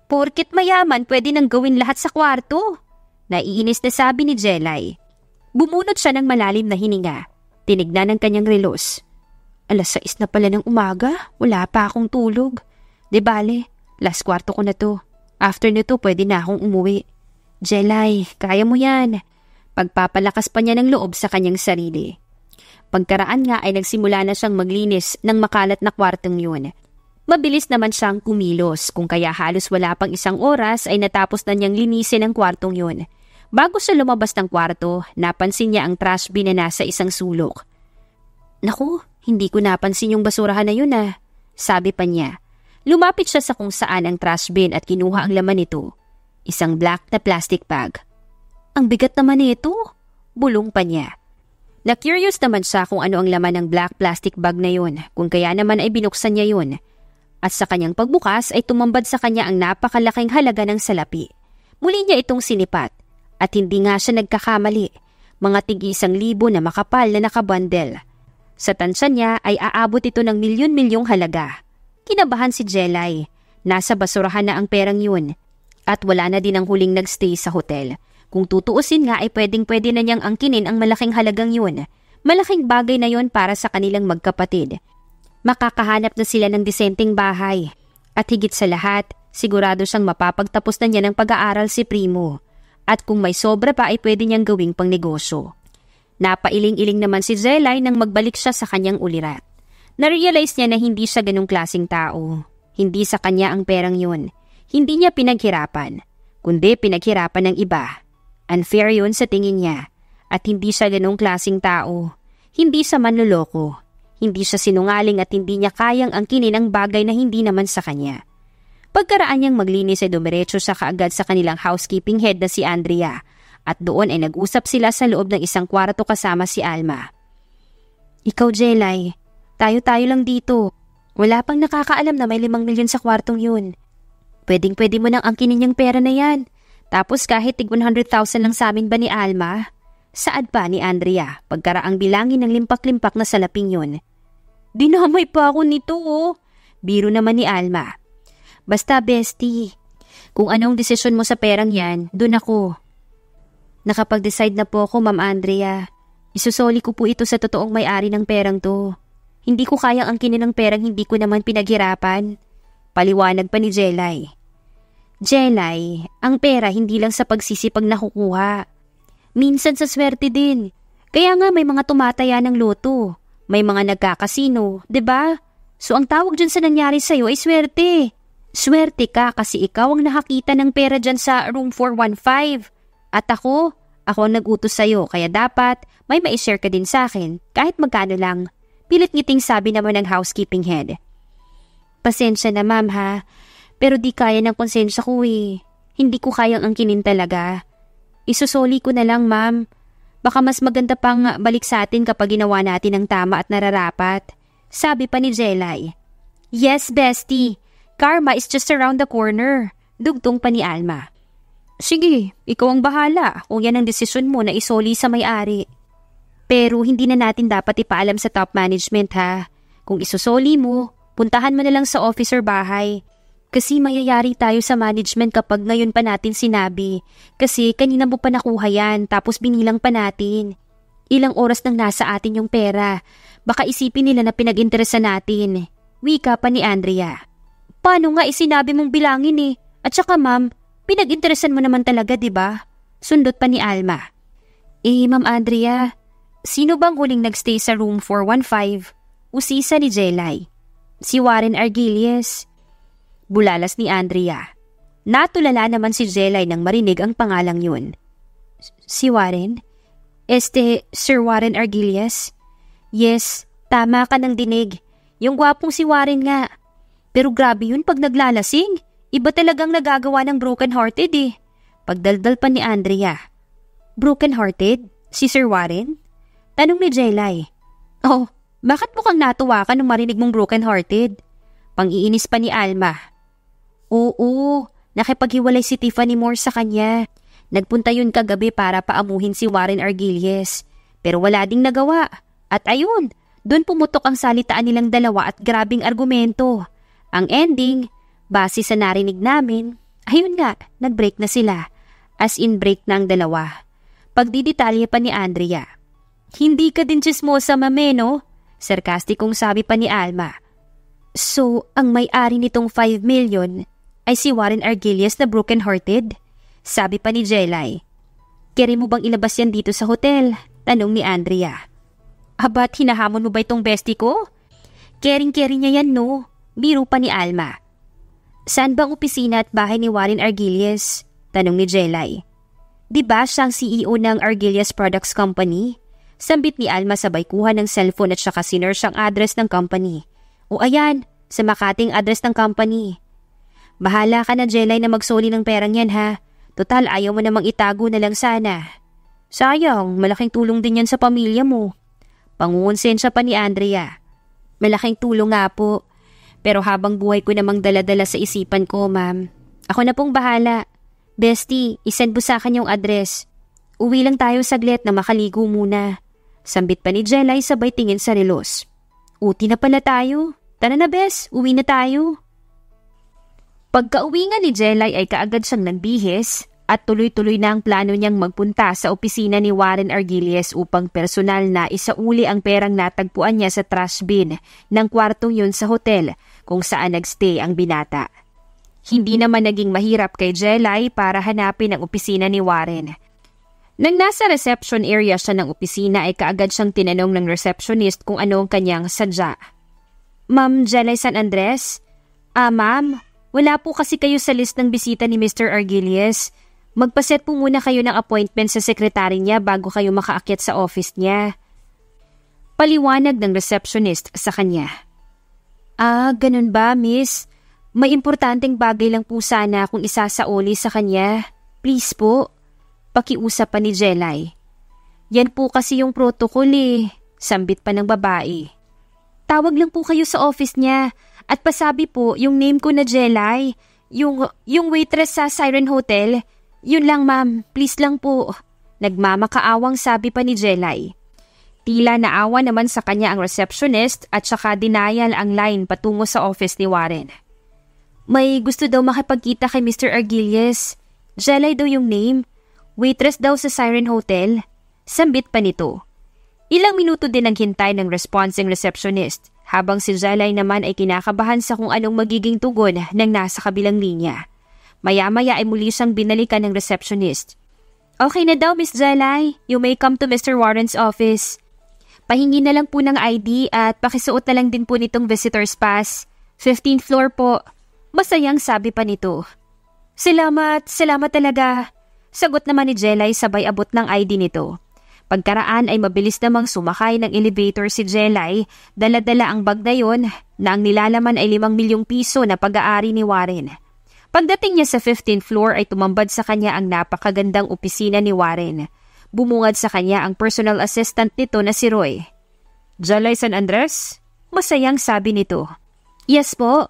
Porkit mayaman, pwede nang gawin lahat sa kwarto. Naiinis na sabi ni Jelay. Bumunot siya ng malalim na hininga. Tinignan ang kanyang relos. Alas 6 na pala ng umaga, wala pa akong tulog. De bale, last kwarto ko na to. After nito pwede na akong umuwi. Jelay, kaya mo yan. Pagpapalakas pa niya ng loob sa kanyang sarili. Pagkaraan nga ay nagsimula na siyang maglinis ng makalat na kwartong yun. Mabilis naman siyang kumilos kung kaya halos wala pang isang oras ay natapos na niyang linisin ang kwartong yun. Bago siya lumabas ng kwarto, napansin niya ang trash bin na nasa isang sulok. Naku, hindi ko napansin yung basurahan na yun ah, sabi pa niya. Lumapit siya sa kung saan ang trash bin at kinuha ang laman nito. Isang black na plastic bag. Ang bigat naman nito, bulong pa niya. Na-curious naman siya kung ano ang laman ng black plastic bag na yun, kung kaya naman ay binuksan niya yun. At sa kanyang pagbukas ay tumambad sa kanya ang napakalaking halaga ng salapi. Muli niya itong sinipat at hindi nga siya nagkakamali. Mga tig isang libo na makapal na nakabundle. Sa Tanzania ay aabot ito ng milyon-milyong halaga. Kinabahan si Jelay. Nasa basurahan na ang perang yun. At wala na din ang huling nagstay sa hotel. Kung tutuusin nga ay pwedeng-pwede na niyang angkinin ang malaking halagang yun. Malaking bagay na yon para sa kanilang magkapatid. Makakahanap na sila ng disenteng bahay. At higit sa lahat, sigurado siyang mapapagtapos na niya ng pag-aaral si Primo. At kung may sobra pa ay pwede niyang gawing pangnegosyo. Napailing-iling naman si Zelay nang magbalik siya sa kanyang ulirat. Narealize niya na hindi siya ganung klasing tao. Hindi sa kanya ang perang yun. Hindi niya pinaghirapan, kundi pinaghirapan ng iba. Unfair yun sa tingin niya. At hindi siya ganung klasing tao. Hindi siya manloloko. Hindi siya sinungaling at hindi niya kayang ang kininang bagay na hindi naman sa kanya. Pagkaraan niyang maglinis ay dumiretso sa kaagad sa kanilang housekeeping head na si Andrea at doon ay nag-usap sila sa loob ng isang kwarto kasama si Alma. Ikaw, Jelay, tayo-tayo lang dito. Wala pang nakakaalam na may limang milyon sa kwartong yun. Pwedeng-pwede mo nang angkinin yung pera na yan. Tapos kahit tig 100,000 lang sa amin ba ni Alma? Saad pa ni Andrea pagkaraang bilangin ng limpak-limpak na salaping yun. Dinamay pa ako nito oh. Biro naman ni Alma. Basta bestie, kung anong desisyon mo sa perang yan, dun ako. Nakapag-decide na po ako, Ma'am Andrea. Isusoli ko po ito sa totoong may-ari ng perang to. Hindi ko kayang angkinin ng perang hindi ko naman pinaghirapan. Paliwanag pa ni Jelay. Jelay, ang pera hindi lang sa pagsisipag nakukuha. Minsan sa swerte din. Kaya nga may mga tumataya ng loto. May mga nagkakasino, ba? Diba? So ang tawag dyan sa nangyari sa'yo ay swerte. Swerte ka kasi ikaw ang nakakita ng pera dyan sa room 415. At ako, ako ang nagutos sa'yo kaya dapat may ma-share ka din sa akin kahit magkano lang. Pilit ngiting sabi naman ng housekeeping head. Pasensya na ma'am ha, pero di kaya ng konsensya ko eh. Hindi ko kayang angkinin talaga. Isusoli ko na lang ma'am. Baka mas maganda pang balik sa atin kapag ginawa natin ang tama at nararapat. Sabi pa ni Jelay. Yes, bestie. Karma is just around the corner. Dugtong pa ni Alma. Sige, ikaw ang bahala kung yan ang desisyon mo na isoli sa may-ari. Pero hindi na natin dapat ipaalam sa top management ha. Kung isusoli mo, puntahan mo na lang sa office bahay. Kasi mayayari tayo sa management kapag ngayon pa natin sinabi. Kasi kanina mo pa nakuha yan tapos binilang pa natin. Ilang oras nang nasa atin yung pera. Baka isipin nila na pinag-interesa natin. Wika pa ni Andrea. Paano nga isinabi mong bilangin eh? At saka ma'am, Pinag-interesan mo naman talaga, di ba? Sundot pa ni Alma. Eh, Ma'am Andrea, sino bang huling nagstay sa room 415? Usisa ni Jelay. Si Warren Argilies. Bulalas ni Andrea. Natulala naman si Jelay nang marinig ang pangalang yun. Si Warren? Este, Sir Warren Argilies? Yes, tama ka ng dinig. Yung gwapong si Warren nga. Pero grabe yun pag naglalasing. Iba talagang nagagawa ng broken-hearted eh. Pagdaldal pa ni Andrea. Broken-hearted? Si Sir Warren? Tanong ni Jelay. Eh. Oh, bakit mukhang natuwa ka nung marinig mong broken-hearted? Pang-iinis pa ni Alma. Oo, nakipaghiwalay si Tiffany Moore sa kanya. Nagpunta yun kagabi para paamuhin si Warren Argilies. Pero wala ding nagawa. At ayun, doon pumutok ang salitaan nilang dalawa at grabing argumento. Ang ending, Base sa narinig namin, ayun nga, nag-break na sila. As in break na ang dalawa. Pagdidetalye pa ni Andrea. Hindi ka din chismosa, mame, no? Sarkastikong sabi pa ni Alma. So, ang may-ari nitong 5 million ay si Warren Argilias na broken-hearted? Sabi pa ni Jelay. Keri mo bang ilabas yan dito sa hotel? Tanong ni Andrea. Abat, hinahamon mo ba itong bestie ko? Kering-kering niya yan, no? Biro pa ni Alma. Saan bang opisina at bahay ni Warren Argilias? Tanong ni Jelay. Di ba ang CEO ng Argilias Products Company? Sambit ni Alma sabay kuha ng cellphone at saka sinur siyang address ng company. O ayan, sa Makating address ng company. Bahala ka na Jelay na magsoli ng perang yan ha. Total ayaw mo namang itago na lang sana. Sayang, malaking tulong din yan sa pamilya mo. Pangungonsensya pa ni Andrea. Malaking tulong nga po. Pero habang buhay ko namang daladala sa isipan ko, ma'am. Ako na pong bahala. Bestie, isend mo sa akin yung address. Uwi lang tayo saglit na makaligo muna. Sambit pa ni Jelay sabay tingin sa relos. Uti na pala tayo. Tara na, Bes. Uwi na tayo. Pagka-uwi nga ni Jelay ay kaagad siyang nagbihis at tuloy-tuloy na ang plano niyang magpunta sa opisina ni Warren Argilies upang personal na isauli ang perang natagpuan niya sa trash bin ng kwartong yun sa hotel kung saan nagstay ang binata. Hindi naman naging mahirap kay Jelay para hanapin ang opisina ni Warren. Nang nasa reception area siya ng opisina ay kaagad siyang tinanong ng receptionist kung ano ang kanyang sadya. Ma'am Jelay San Andres? Ah, ma'am, wala po kasi kayo sa list ng bisita ni Mr. Argilies. Magpaset po muna kayo ng appointment sa sekretary niya bago kayo makaakyat sa office niya. Paliwanag ng receptionist sa kanya. Ah, ganun ba, miss? May importanteng bagay lang po sana kung isasauli sa kanya. Please po. Pakiusap pa ni Jelay. Yan po kasi yung protocol eh. Sambit pa ng babae. Tawag lang po kayo sa office niya at pasabi po yung name ko na Jelay. Yung, yung waitress sa Siren Hotel. Yun lang ma'am, please lang po. Nagmamakaawang sabi pa ni Jelay. Tila naawa naman sa kanya ang receptionist at saka denial ang line patungo sa office ni Warren. May gusto daw makipagkita kay Mr. Argilles. Jelay daw yung name. Waitress daw sa Siren Hotel. Sambit pa nito. Ilang minuto din ang hintay ng responsing receptionist habang si Jelay naman ay kinakabahan sa kung anong magiging tugon ng nasa kabilang linya. Maya-maya ay muli siyang binalikan ng receptionist. Okay na daw, Miss Jelay. You may come to Mr. Warren's office. Pahingi na lang po ng ID at pakisuot na lang din po nitong visitor's pass. 15th floor po. Masayang sabi pa nito. Salamat, salamat talaga. Sagot naman ni Jelay sabay abot ng ID nito. Pagkaraan ay mabilis namang sumakay ng elevator si Jelay, daladala ang bag na yon na ang nilalaman ay 5 milyong piso na pag-aari ni Warren. Pagdating niya sa 15th floor ay tumambad sa kanya ang napakagandang opisina ni Warren. Bumungad sa kanya ang personal assistant nito na si Roy. Jalay San Andres? Masayang sabi nito. Yes po.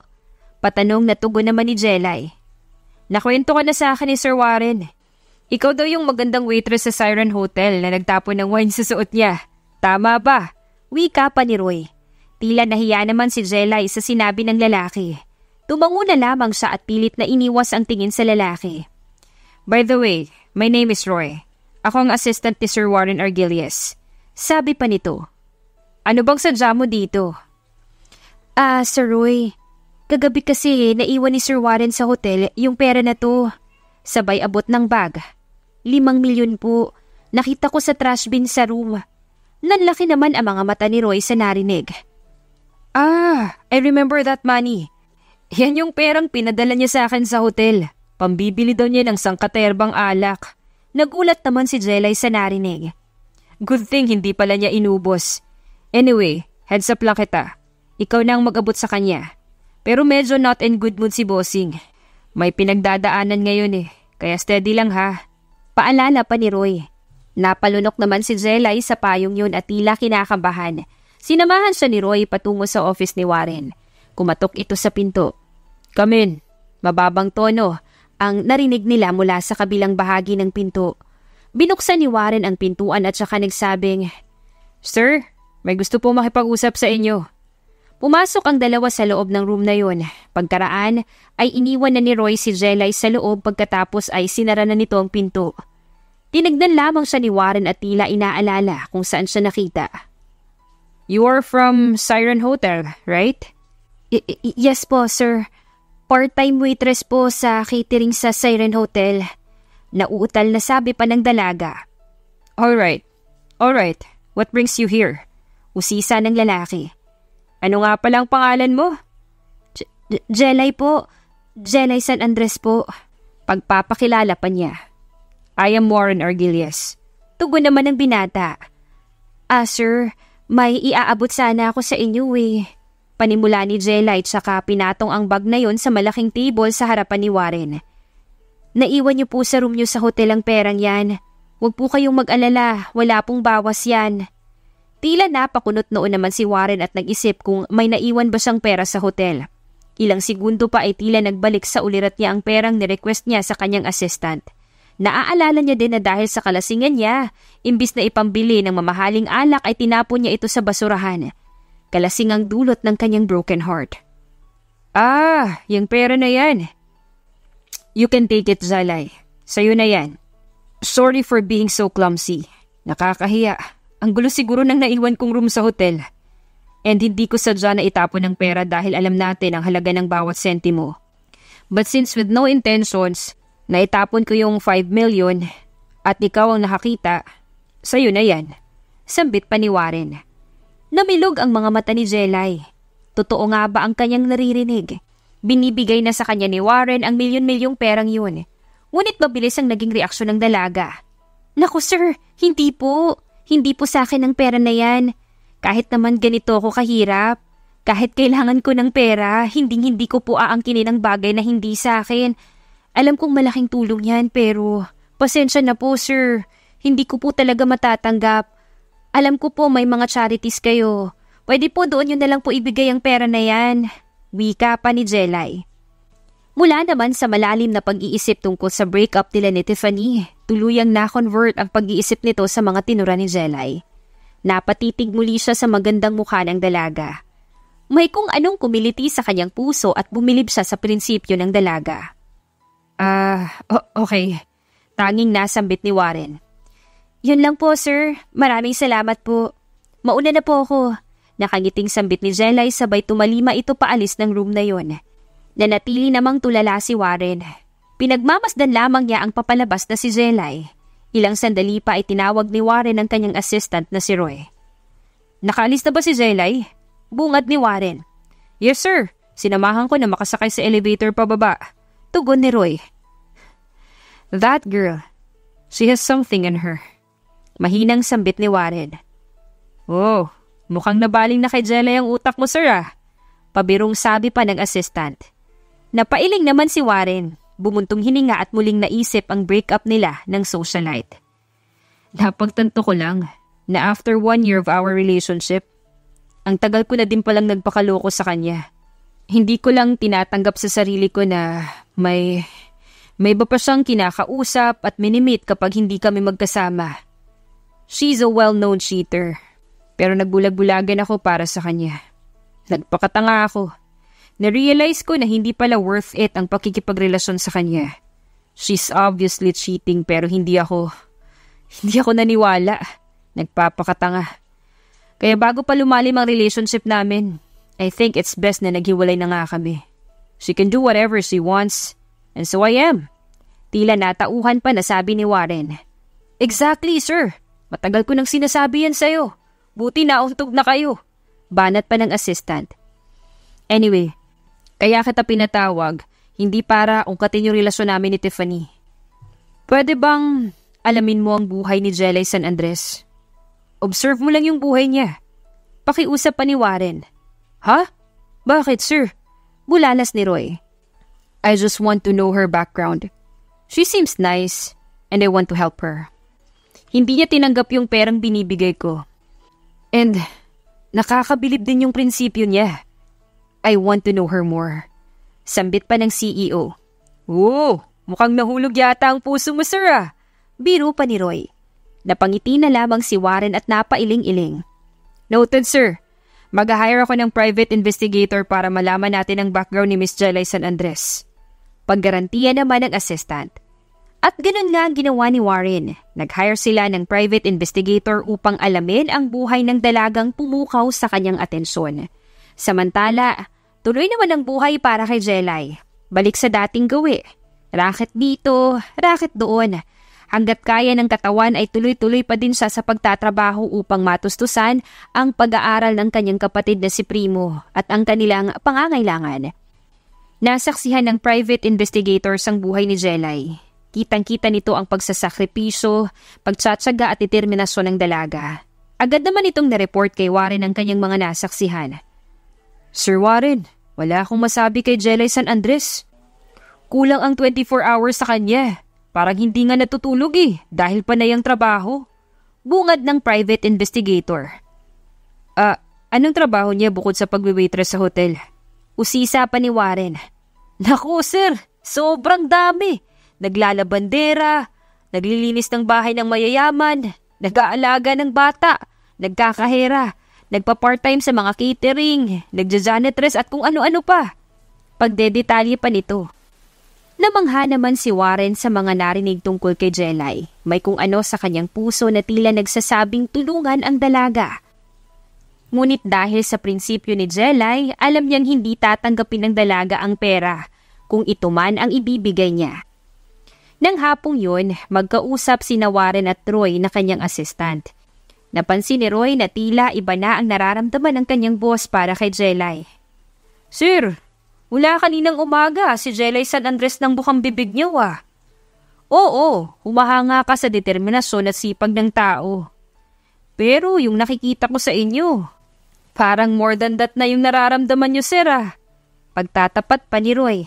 Patanong na tugon naman ni Jelay. Nakwento ka na sa akin ni Sir Warren. Ikaw daw yung magandang waitress sa Siren Hotel na nagtapon ng wine sa suot niya. Tama ba? Wika pa ni Roy. Tila nahiya naman si Jelay sa sinabi ng lalaki. Tumango na lamang siya at pilit na iniwas ang tingin sa lalaki. By the way, my name is Roy. Ako ang assistant ni Sir Warren Argilies. Sabi pa nito, Ano bang sadya mo dito? Ah, Sir Roy, kagabi kasi naiwan ni Sir Warren sa hotel yung pera na to. Sabay abot ng bag. Limang milyon po. Nakita ko sa trash bin sa room. Nanlaki naman ang mga mata ni Roy sa narinig. Ah, I remember that money. Yan yung perang pinadala niya sa akin sa hotel. Pambibili daw niya ng sangkaterbang alak. Nagulat naman si Jelay sa narinig. Good thing hindi pala niya inubos. Anyway, heads up lang kita. Ikaw na ang mag-abot sa kanya. Pero medyo not in good mood si Bossing. May pinagdadaanan ngayon eh, kaya steady lang ha. Paalala pa ni Roy. Napalunok naman si Jelay sa payong yun at tila kinakabahan. Sinamahan siya ni Roy patungo sa office ni Warren. Kumatok ito sa pinto. Come in. Mababang tono ang narinig nila mula sa kabilang bahagi ng pinto. Binuksan ni Warren ang pintuan at saka nagsabing, Sir, may gusto po makipag-usap sa inyo. Pumasok ang dalawa sa loob ng room na yon. Pagkaraan ay iniwan na ni Roy si Jelay sa loob pagkatapos ay sinara na nito ang pinto. Tinignan lamang siya ni Warren at tila inaalala kung saan siya nakita. You are from Siren Hotel, right? Y- yes po, sir. Part-time waitress po sa catering sa Siren Hotel. Nauutal na sabi pa ng dalaga. Alright, alright. What brings you here? Usisa ng lalaki. Ano nga palang pangalan mo? J Jelay po. Jelay San Andres po. Pagpapakilala pa niya. I am Warren Argilias. Tugon naman ng binata. Ah sir, may iaabot sana ako sa inyo eh. Panimula ni Jella at saka pinatong ang bag na yon sa malaking table sa harapan ni Warren. Naiwan niyo po sa room niyo sa hotel ang perang yan. Huwag po kayong mag-alala, wala pong bawas yan. Tila napakunot noon naman si Warren at nag-isip kung may naiwan ba siyang pera sa hotel. Ilang segundo pa ay tila nagbalik sa ulirat niya ang perang ni-request niya sa kanyang assistant. Naaalala niya din na dahil sa kalasingan niya, imbis na ipambili ng mamahaling alak ay tinapon niya ito sa basurahan kalasing ang dulot ng kanyang broken heart. Ah, yung pera na yan. You can take it, Zalay. Sa'yo na yan. Sorry for being so clumsy. Nakakahiya. Ang gulo siguro ng naiwan kong room sa hotel. And hindi ko sadya na itapon ng pera dahil alam natin ang halaga ng bawat sentimo. But since with no intentions, naitapon ko yung 5 million at ikaw ang nakakita, sa'yo na yan. Sambit paniwarin. Namilog ang mga mata ni Jelay. Totoo nga ba ang kanyang naririnig? Binibigay na sa kanya ni Warren ang milyon-milyong perang yun. Ngunit mabilis ang naging reaksyon ng dalaga. Naku sir, hindi po. Hindi po sa akin ang pera na yan. Kahit naman ganito ako kahirap. Kahit kailangan ko ng pera, hinding-hindi ko po aangkinin ang bagay na hindi sa akin. Alam kong malaking tulong yan pero pasensya na po sir. Hindi ko po talaga matatanggap. Alam ko po may mga charities kayo. Pwede po doon yun na lang po ibigay ang pera na yan. Wika pa ni Jelay. Mula naman sa malalim na pag-iisip tungkol sa breakup nila ni Tiffany, tuluyang na-convert ang pag-iisip nito sa mga tinura ni Jelay. Napatitig muli siya sa magandang mukha ng dalaga. May kung anong kumiliti sa kanyang puso at bumilib siya sa prinsipyo ng dalaga. Ah, uh, okay. Tanging nasambit ni Warren. Yun lang po, sir. Maraming salamat po. Mauna na po ako. Nakangiting sambit ni Jelay sabay tumalima ito paalis ng room na yon. Nanatili namang tulala si Warren. Pinagmamasdan lamang niya ang papalabas na si Jelay. Eh. Ilang sandali pa ay tinawag ni Warren ang kanyang assistant na si Roy. Nakalis na ba si Jelay? Eh? Bungad ni Warren. Yes sir, sinamahan ko na makasakay sa elevator pababa. Tugon ni Roy. That girl, she has something in her. Mahinang sambit ni Warren. Oh, mukhang nabaling na kay Jelly ang utak mo sir ah. Pabirong sabi pa ng assistant. Napailing naman si Warren. Bumuntong hininga at muling naisip ang breakup nila ng socialite. Napagtanto ko lang na after one year of our relationship, ang tagal ko na din palang nagpakaloko sa kanya. Hindi ko lang tinatanggap sa sarili ko na may... May iba pa siyang kinakausap at minimit kapag hindi kami magkasama. She's a well-known cheater. Pero nagbulag-bulagan ako para sa kanya. Nagpakatanga ako. Narealize ko na hindi pala worth it ang pakikipagrelasyon sa kanya. She's obviously cheating pero hindi ako. Hindi ako naniwala. Nagpapakatanga. Kaya bago pa lumalim ang relationship namin, I think it's best na naghiwalay na nga kami. She can do whatever she wants, and so I am. Tila natauhan pa na sabi ni Warren. Exactly, sir. Matagal ko nang sinasabi yan sa'yo. Buti nauntog na kayo. Banat pa ng assistant. Anyway, kaya kita pinatawag, hindi para ungkatin yung relasyon namin ni Tiffany. Pwede bang alamin mo ang buhay ni Jelay San Andres? Observe mo lang yung buhay niya. Pakiusap pa ni Warren. Ha? Bakit, sir? Bulalas ni Roy. I just want to know her background. She seems nice, and I want to help her. Hindi niya tinanggap yung perang binibigay ko. And nakakabilib din yung prinsipyo niya. I want to know her more. Sambit pa ng CEO. Whoa! Mukhang nahulog yata ang puso mo, sir ah! Biro pa ni Roy. Napangiti na lamang si Warren at napailing-iling. Noted, sir. Mag-hire ako ng private investigator para malaman natin ang background ni Miss Jelay San Andres. Paggarantiya naman ng assistant. At ganun nga ang ginawa ni Warren. Nag-hire sila ng private investigator upang alamin ang buhay ng dalagang pumukaw sa kanyang atensyon. Samantala, tuloy naman ang buhay para kay Jelay. Balik sa dating gawi. Racket dito, racket doon. Hanggat kaya ng katawan ay tuloy-tuloy pa din siya sa pagtatrabaho upang matustusan ang pag-aaral ng kanyang kapatid na si Primo at ang kanilang pangangailangan. Nasaksihan ng private investigators ang buhay ni Jelay Kitang-kita nito ang pagsasakripiso, pagtsatsaga at determinasyon ng dalaga. Agad naman itong nareport kay Warren ang kanyang mga nasaksihan. Sir Warren, wala akong masabi kay Jelay San Andres. Kulang ang 24 hours sa kanya. Parang hindi nga natutulog eh, dahil panayang trabaho. Bungad ng private investigator. Ah, uh, anong trabaho niya bukod sa pagwi-waitress sa hotel? Usisa pa ni Warren. Naku sir, sobrang dami naglalabandera, naglilinis ng bahay ng mayayaman, nag-aalaga ng bata, nagkakahera, nagpa-part-time sa mga catering, nagja-janitress at kung ano-ano pa. Pagdedetalye pa nito. Namangha naman si Warren sa mga narinig tungkol kay Jelay. May kung ano sa kanyang puso na tila nagsasabing tulungan ang dalaga. Ngunit dahil sa prinsipyo ni Jelay, alam niyang hindi tatanggapin ng dalaga ang pera kung ito man ang ibibigay niya. Nang hapong yun, magkausap si Warren at Roy na kanyang assistant. Napansin ni Roy na tila iba na ang nararamdaman ng kanyang boss para kay Jelay. Sir, wala kaninang umaga si Jelay San Andres ng bukang bibig niyo ah. Oo, humahanga ka sa determinasyon at sipag ng tao. Pero yung nakikita ko sa inyo, parang more than that na yung nararamdaman niyo sir ah. Pagtatapat pa ni Roy.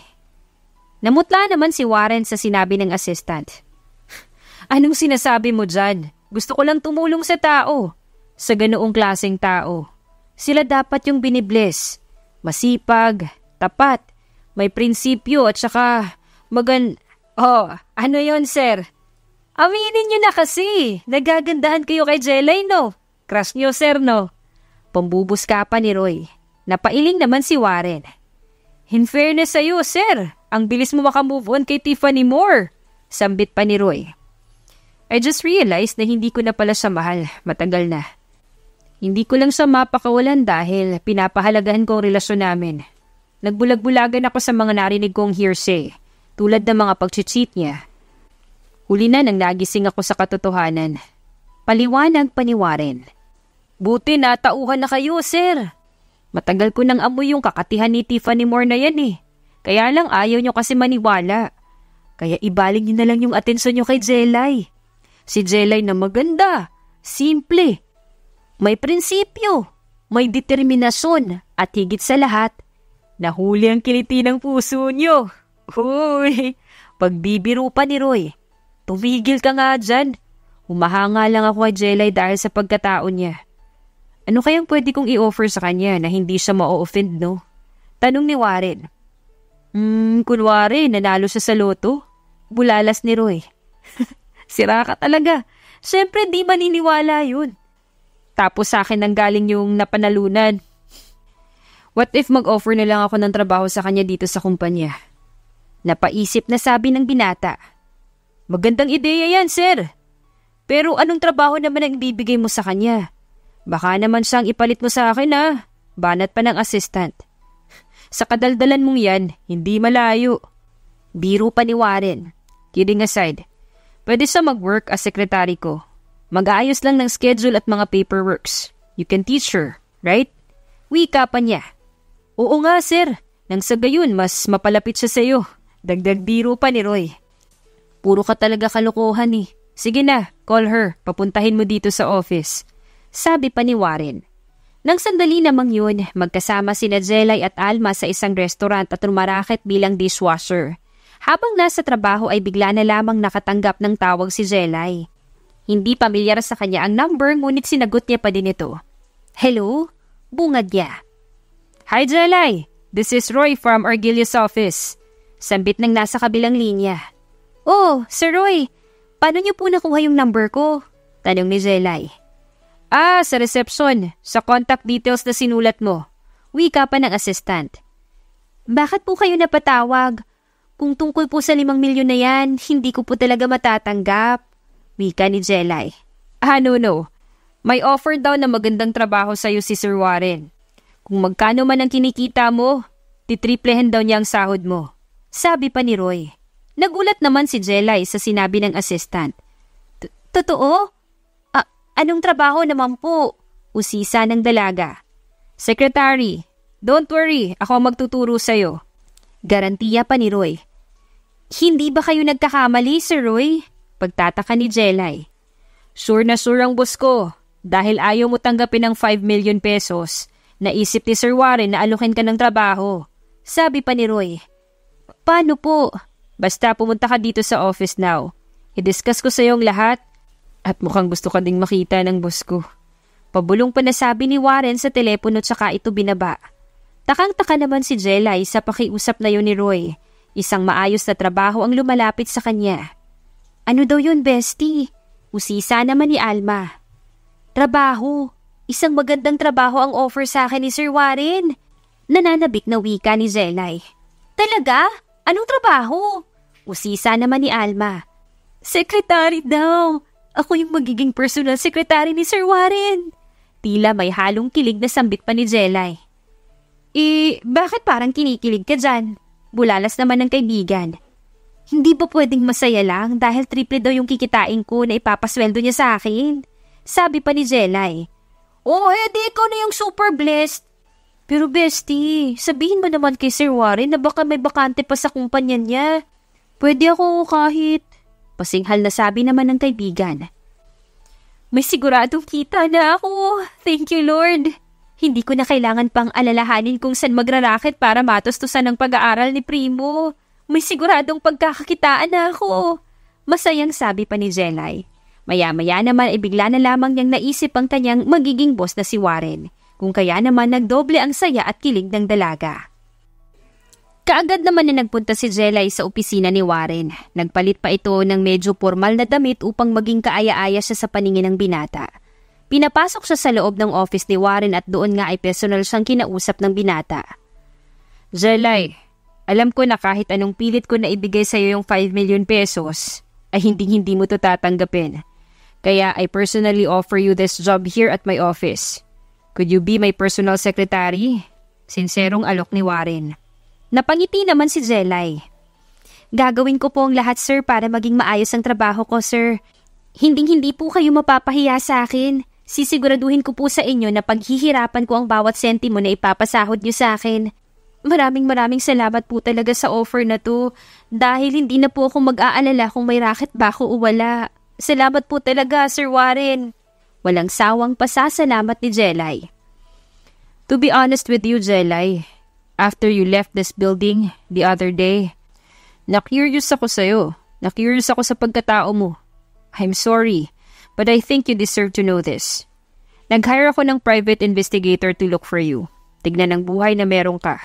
Namutla naman si Warren sa sinabi ng assistant. Anong sinasabi mo dyan? Gusto ko lang tumulong sa tao. Sa ganoong klaseng tao. Sila dapat yung binibles. Masipag, tapat, may prinsipyo at saka magan... Oh, ano yon sir? Aminin nyo na kasi. Nagagandahan kayo kay Jelay, no? Crush nyo, sir, no? Pambubus ka pa ni Roy. Napailing naman si Warren. In fairness sa'yo, sir, ang bilis mo makamove on kay Tiffany Moore! Sambit pa ni Roy. I just realized na hindi ko na pala siya mahal. Matagal na. Hindi ko lang siya mapakawalan dahil pinapahalagahan ko ang relasyon namin. Nagbulag-bulagan ako sa mga narinig kong hearsay, tulad ng mga pag pagchichit niya. Huli na nang nagising ako sa katotohanan. Paliwanag paniwarin. Buti na tauhan na kayo, sir. Matagal ko nang amoy yung kakatihan ni Tiffany Moore na yan eh. Kaya lang ayaw nyo kasi maniwala. Kaya ibaling nyo na lang yung atensyon nyo kay Jelay. Si Jelay na maganda, simple, may prinsipyo, may determinasyon, at higit sa lahat, nahuli ang kiliti ng puso nyo. Uy, pagbibiro pa ni Roy. Tumigil ka nga dyan. Humahanga lang ako kay Jelay dahil sa pagkataon niya. Ano kayang pwede kong i-offer sa kanya na hindi siya ma-offend, no? Tanong ni Warren. Hmm, kunwari, nanalo siya sa loto. Bulalas ni Roy. Sira ka talaga. Siyempre, di maniniwala yun. Tapos sa akin nang galing yung napanalunan. What if mag-offer na lang ako ng trabaho sa kanya dito sa kumpanya? Napaisip na sabi ng binata. Magandang ideya yan, sir. Pero anong trabaho naman ang ibibigay mo sa kanya? Baka naman siyang ipalit mo sa akin, ha? Banat pa ng assistant. Sa kadaldalan mong yan, hindi malayo. Biro pa ni Warren. Kidding aside, pwede siya mag-work as sekretary ko. Mag-aayos lang ng schedule at mga paperworks. You can teach her, right? Wika pa niya. Oo nga, sir. Nang sa gayon, mas mapalapit siya sa'yo. Dagdag biro pa ni Roy. Puro ka talaga kalokohan eh. Sige na, call her. Papuntahin mo dito sa office. Sabi pa ni Warren. Nang sandali namang yun, magkasama si Najelay at Alma sa isang restaurant at rumaraket bilang dishwasher. Habang nasa trabaho ay bigla na lamang nakatanggap ng tawag si Jelay. Hindi pamilyar sa kanya ang number ngunit sinagot niya pa din ito. Hello? Bungad niya. Hi Jelay! This is Roy from Argilius office. Sambit ng nasa kabilang linya. Oh, Sir Roy! Paano niyo po nakuha yung number ko? Tanong ni Jelay. Ah, sa reception, sa contact details na sinulat mo. Wika pa ng assistant. Bakit po kayo napatawag? Kung tungkol po sa limang milyon na yan, hindi ko po talaga matatanggap. Wika ni Jelay. Ah, no, no. May offer daw na magandang trabaho sa'yo si Sir Warren. Kung magkano man ang kinikita mo, titriplehin daw niya ang sahod mo. Sabi pa ni Roy. Nagulat naman si Jelay sa sinabi ng assistant. Totoo? Anong trabaho naman po? Usisa ng dalaga. Secretary, don't worry, ako magtuturo sa'yo. Garantiya pa ni Roy. Hindi ba kayo nagkakamali, Sir Roy? Pagtataka ni Jelay. Sure na sure ang boss ko. Dahil ayaw mo tanggapin ng 5 million pesos, naisip ni Sir Warren na alukin ka ng trabaho. Sabi pa ni Roy. Paano po? Basta pumunta ka dito sa office now. I-discuss ko sa iyong lahat at mukhang gusto ka ding makita ng boss ko. Pabulong pa nasabi ni Warren sa telepono tsaka ito binaba. Takang-taka naman si Jelay sa pakiusap na yun ni Roy. Isang maayos na trabaho ang lumalapit sa kanya. Ano daw yun, bestie? Usisa naman ni Alma. Trabaho. Isang magandang trabaho ang offer sa akin ni Sir Warren. Nananabik na wika ni Jelay. Eh. Talaga? Anong trabaho? Usisa naman ni Alma. Secretary daw. Ako yung magiging personal secretary ni Sir Warren. Tila may halong kilig na sambit pa ni Jelay. Eh, bakit parang kinikilig ka dyan? Bulalas naman ng kaibigan. Hindi ba pwedeng masaya lang dahil triple daw yung kikitain ko na ipapasweldo niya sa akin? Sabi pa ni Jelay. Oh, edi eh, ikaw na yung super blessed. Pero bestie, sabihin mo naman kay Sir Warren na baka may bakante pa sa kumpanya niya. Pwede ako kahit Pasinghal na sabi naman ng kaibigan. May siguradong kita na ako. Thank you, Lord. Hindi ko na kailangan pang alalahanin kung saan magraraket para matustusan ang pag-aaral ni Primo. May siguradong pagkakakitaan na ako. Masayang sabi pa ni Jelay. Maya-maya naman ay bigla na lamang niyang naisip ang kanyang magiging boss na si Warren, kung kaya naman nagdoble ang saya at kilig ng dalaga. Kaagad naman na nagpunta si Jelay sa opisina ni Warren. Nagpalit pa ito ng medyo formal na damit upang maging kaaya-aya siya sa paningin ng binata. Pinapasok siya sa loob ng office ni Warren at doon nga ay personal siyang kinausap ng binata. Jelay, alam ko na kahit anong pilit ko na ibigay sa iyo yung 5 million pesos, ay hindi-hindi mo to tatanggapin. Kaya I personally offer you this job here at my office. Could you be my personal secretary? Sincerong alok ni Warren. Napangiti naman si Jelay. Gagawin ko po ang lahat sir para maging maayos ang trabaho ko sir. Hinding-hindi po kayo mapapahiya sa akin. Sisiguraduhin ko po sa inyo na paghihirapan ko ang bawat sentimo na ipapasahod niyo sa akin. Maraming maraming salamat po talaga sa offer na to dahil hindi na po ako mag-aalala kung may racket ba ako o wala. Salamat po talaga, Sir Warren. Walang sawang pasasalamat ni Jelay. To be honest with you, Jelay, after you left this building the other day. Nakurious ako sa'yo. Na-curious ako sa pagkatao mo. I'm sorry, but I think you deserve to know this. Nag-hire ako ng private investigator to look for you. Tignan ang buhay na meron ka.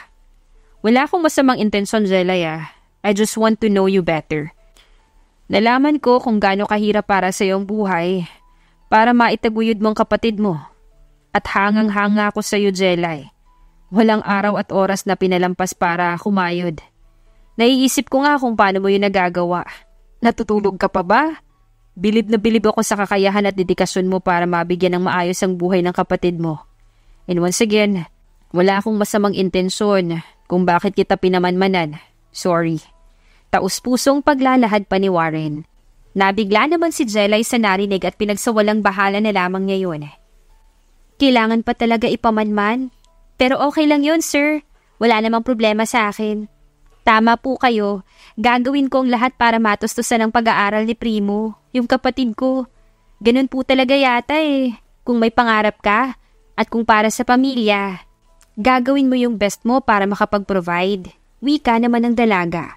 Wala akong masamang intensyon, Zelaya. I just want to know you better. Nalaman ko kung gaano kahirap para sa iyong buhay para maitaguyod mong kapatid mo. At hangang-hanga ako sa iyo, Jelay. Eh. Walang araw at oras na pinalampas para kumayod. Naiisip ko nga kung paano mo yun nagagawa. Natutulog ka pa ba? Bilib na bilib ako sa kakayahan at dedikasyon mo para mabigyan ng maayos ang buhay ng kapatid mo. And once again, wala akong masamang intensyon kung bakit kita pinamanmanan. Sorry. Taus-pusong paglalahad pa ni Warren. Nabigla naman si Jelay sa narinig at pinagsawalang bahala na lamang ngayon. Kailangan pa talaga ipamanman? Pero okay lang yun, sir. Wala namang problema sa akin. Tama po kayo. Gagawin ko ang lahat para matustusan ang pag-aaral ni Primo, yung kapatid ko. Ganun po talaga yata eh. Kung may pangarap ka, at kung para sa pamilya, gagawin mo yung best mo para makapag-provide. Wika naman ng dalaga.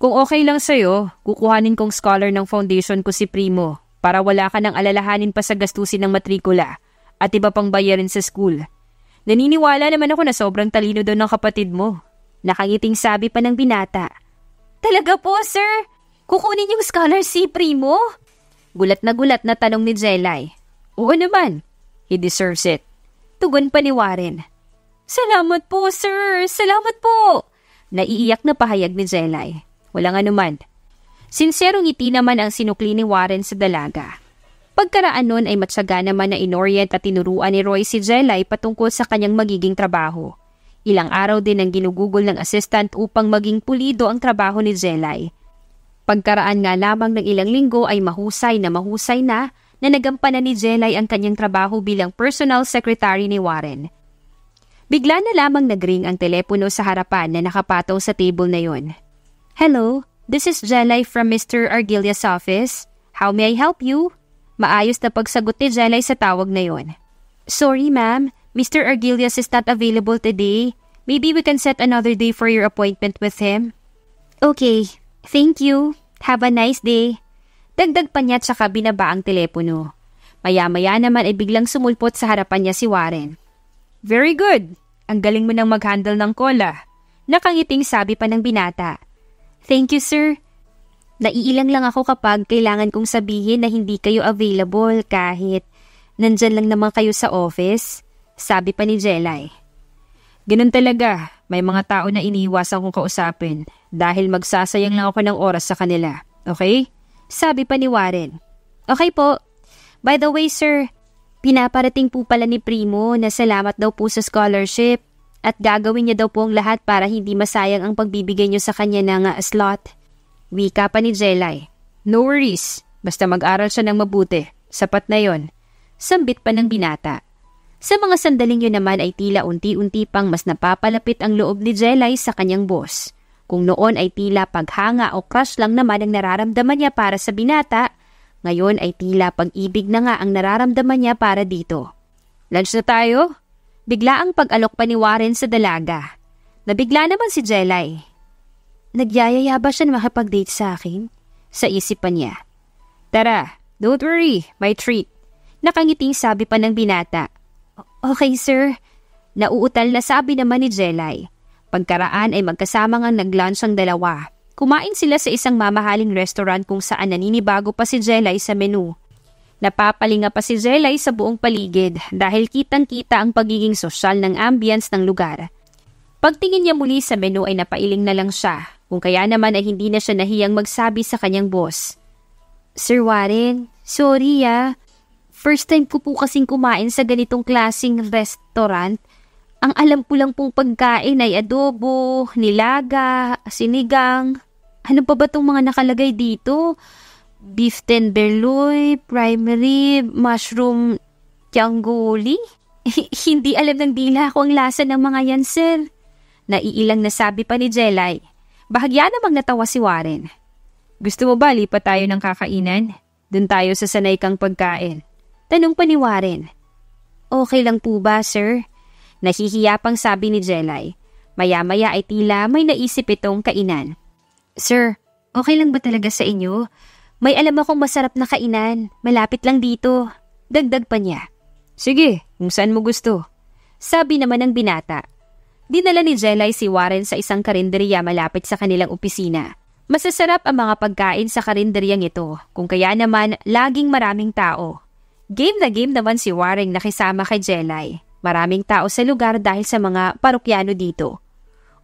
Kung okay lang sa'yo, kukuhanin kong scholar ng foundation ko si Primo para wala ka nang alalahanin pa sa gastusin ng matrikula at iba pang bayarin sa school. Naniniwala naman ako na sobrang talino daw ng kapatid mo. Nakangiting sabi pa ng binata. Talaga po, sir! Kukunin yung scholarship, primo! Gulat na gulat na tanong ni Jelay. Oo naman, he deserves it. Tugon pa ni Warren. Salamat po, sir! Salamat po! Naiiyak na pahayag ni Jelay. Walang anuman. Sinserong ngiti naman ang sinukli ni Warren sa dalaga. Pagkaraan nun ay matsaga naman na inorient at tinuruan ni Roy si Jelay patungkol sa kanyang magiging trabaho. Ilang araw din ang ginugugol ng assistant upang maging pulido ang trabaho ni Jelay. Pagkaraan nga lamang ng ilang linggo ay mahusay na mahusay na na nagampanan ni Jelay ang kanyang trabaho bilang personal secretary ni Warren. Bigla na lamang nagring ang telepono sa harapan na nakapataw sa table na yon. Hello, this is Jelay from Mr. Argilia's office. How may I help you? Maayos na pagsagot ni Jelay sa tawag na yon. Sorry ma'am, Mr. Argilias is not available today. Maybe we can set another day for your appointment with him. Okay, thank you. Have a nice day. Dagdag pa niya tsaka binaba ang telepono. Maya-maya naman ay biglang sumulpot sa harapan niya si Warren. Very good. Ang galing mo nang mag-handle ng kola. Nakangiting sabi pa ng binata. Thank you, sir. Naiilang lang ako kapag kailangan kong sabihin na hindi kayo available kahit nandyan lang naman kayo sa office, sabi pa ni Jelay. Ganun talaga, may mga tao na iniiwasan kong kausapin dahil magsasayang lang ako ng oras sa kanila, okay? Sabi pa ni Warren. Okay po. By the way sir, pinaparating po pala ni Primo na salamat daw po sa scholarship at gagawin niya daw po ang lahat para hindi masayang ang pagbibigay niyo sa kanya ng ah, slot. Wika pa ni Jelay. No worries, basta mag-aral siya ng mabuti. Sapat na yon. Sambit pa ng binata. Sa mga sandaling yun naman ay tila unti-unti pang mas napapalapit ang loob ni Jelay sa kanyang boss. Kung noon ay tila paghanga o crush lang naman ang nararamdaman niya para sa binata, ngayon ay tila pag-ibig na nga ang nararamdaman niya para dito. Lunch na tayo? Bigla ang pag-alok pa ni Warren sa dalaga. Nabigla naman si Jelay. Nagyayaya ba siya na makipag-date sa akin? Sa isipan niya. Tara, don't worry, my treat. Nakangiting sabi pa ng binata. Okay, sir. Nauutal na sabi naman ni Jelay. Pagkaraan ay magkasama nga nag-lunch ang dalawa. Kumain sila sa isang mamahaling restaurant kung saan naninibago pa si Jelay sa menu. Napapalinga pa si Jelay sa buong paligid dahil kitang-kita ang pagiging sosyal ng ambience ng lugar. Pagtingin niya muli sa menu ay napailing na lang siya. Kung kaya naman ay hindi na siya nahiyang magsabi sa kanyang boss. Sir Warren, sorry ah. First time ko po kasing kumain sa ganitong klasing restaurant. Ang alam ko lang pong pagkain ay adobo, nilaga, sinigang. Ano pa ba tong mga nakalagay dito? Beef tenderloin, prime rib, mushroom tiangoli? Hindi alam ng dila ko ang lasa ng mga yan, sir. Naiilang nasabi pa ni Jelay. Bahagya namang natawa si Warren. Gusto mo ba lipat tayo ng kakainan? Doon tayo sa sanay kang pagkain. Tanong pa ni Warren. Okay lang po ba, sir? Nahihiya pang sabi ni Jelay. Maya-maya ay tila may naisip itong kainan. Sir, okay lang ba talaga sa inyo? May alam akong masarap na kainan. Malapit lang dito. Dagdag pa niya. Sige, kung saan mo gusto. Sabi naman ng binata. Dinala ni Jelay si Warren sa isang karinderiya malapit sa kanilang opisina. Masasarap ang mga pagkain sa karinderiyang ito, kung kaya naman laging maraming tao. Game na game naman si Warren nakisama kay Jelay. Maraming tao sa lugar dahil sa mga parokyano dito.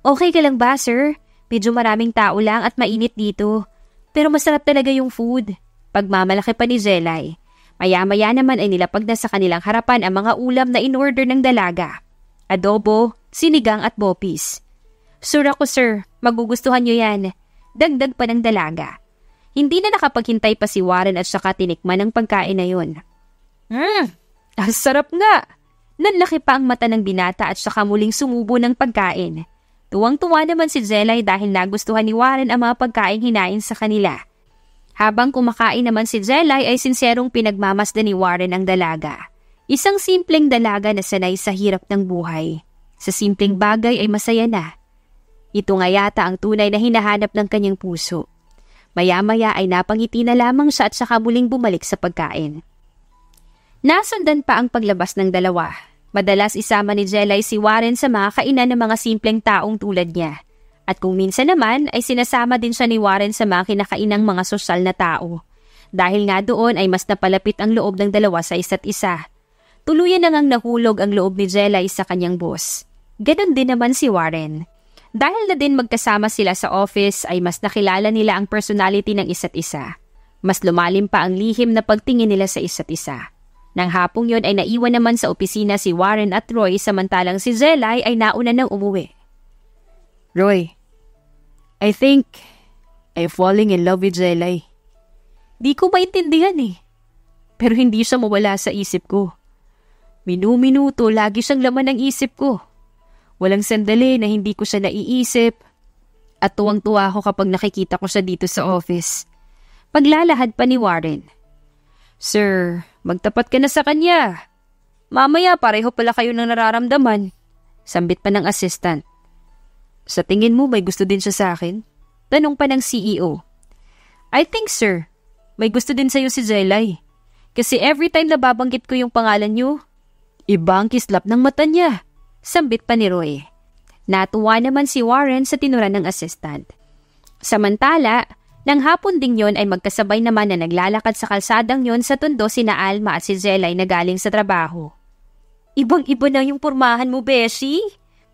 Okay ka lang ba, sir? Medyo maraming tao lang at mainit dito. Pero masarap talaga yung food. Pagmamalaki pa ni Jelay. Maya-maya naman ay nilapag na sa kanilang harapan ang mga ulam na in-order ng dalaga. Adobo, sinigang at bopis. Sure ako sir, magugustuhan nyo yan. Dagdag pa ng dalaga. Hindi na nakapaghintay pa si Warren at saka tinikman ang pagkain na yun. Mmm, ang sarap nga! Nanlaki pa ang mata ng binata at saka muling sumubo ng pagkain. Tuwang-tuwa naman si Jelay dahil nagustuhan ni Warren ang mga pagkain hinain sa kanila. Habang kumakain naman si Jelay ay sinserong pinagmamasdan ni Warren ang dalaga. Isang simpleng dalaga na sanay sa hirap ng buhay. Sa simpleng bagay ay masaya na. Ito nga yata ang tunay na hinahanap ng kanyang puso. Maya-maya ay napangiti na lamang siya at saka muling bumalik sa pagkain. Nasundan pa ang paglabas ng dalawa. Madalas isama ni Jelay si Warren sa mga kainan ng mga simpleng taong tulad niya. At kung minsan naman ay sinasama din siya ni Warren sa mga kinakainang mga sosyal na tao. Dahil nga doon ay mas napalapit ang loob ng dalawa sa isa't isa. Tuluyan na ngang nahulog ang loob ni Jelay sa kanyang boss. Ganon din naman si Warren. Dahil na din magkasama sila sa office ay mas nakilala nila ang personality ng isa't isa. Mas lumalim pa ang lihim na pagtingin nila sa isa't isa. Nang hapong yon ay naiwan naman sa opisina si Warren at Roy samantalang si Zelay ay nauna nang umuwi. Roy, I think I'm falling in love with Zelay. Di ko maintindihan eh. Pero hindi siya mawala sa isip ko. Minuminuto lagi siyang laman ng isip ko. Walang sandali na hindi ko siya naiisip at tuwang-tuwa ako kapag nakikita ko siya dito sa office. Paglalahad pa ni Warren. Sir, magtapat ka na sa kanya. Mamaya pareho pala kayo ng nararamdaman. Sambit pa ng assistant. Sa tingin mo may gusto din siya sa akin? Tanong pa ng CEO. I think sir, may gusto din sa'yo si Jelay. Kasi every time nababanggit ko yung pangalan niyo, iba ang kislap ng mata niya sambit pa ni Roy. Natuwa naman si Warren sa tinuran ng assistant. Samantala, nang hapon ding yon ay magkasabay naman na naglalakad sa kalsadang yon sa tundo sina Alma at si Zelay na galing sa trabaho. Ibang-iba na yung pormahan mo, Beshi!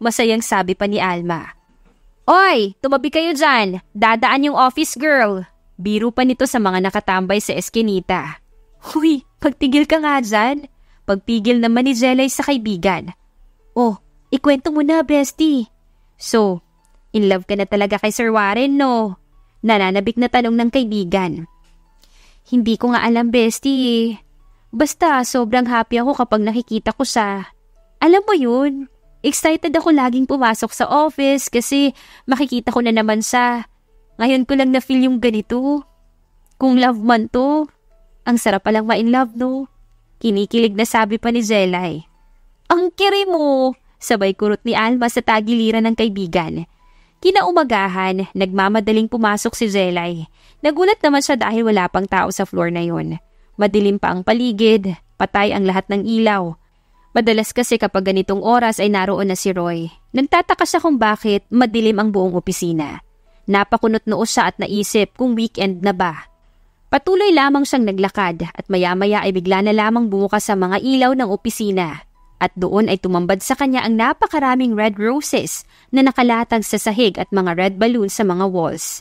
Masayang sabi pa ni Alma. Oy, tumabi kayo dyan! Dadaan yung office girl! Biro pa nito sa mga nakatambay sa eskinita. Huy, pagtigil ka nga dyan! Pagpigil naman ni Jelay sa kaibigan. Oh, ikwento mo na, bestie. So, in love ka na talaga kay Sir Warren, no? Nananabik na tanong ng kaibigan. Hindi ko nga alam, bestie. Eh. Basta, sobrang happy ako kapag nakikita ko sa... Alam mo yun, excited ako laging pumasok sa office kasi makikita ko na naman sa... Ngayon ko lang na-feel yung ganito. Kung love man to, ang sarap palang ma-in love, no? Kinikilig na sabi pa ni Zelay. Ang kiri mo! Sabay kurot ni Alma sa tagiliran ng kaibigan. Kinaumagahan, nagmamadaling pumasok si Zelay. Nagulat naman siya dahil wala pang tao sa floor na yon. Madilim pa ang paligid, patay ang lahat ng ilaw. Madalas kasi kapag ganitong oras ay naroon na si Roy. Nagtataka siya kung bakit madilim ang buong opisina. Napakunot noo siya at naisip kung weekend na ba. Patuloy lamang siyang naglakad at maya-maya ay bigla na lamang bumukas sa mga ilaw ng opisina at doon ay tumambad sa kanya ang napakaraming red roses na nakalatag sa sahig at mga red balloon sa mga walls.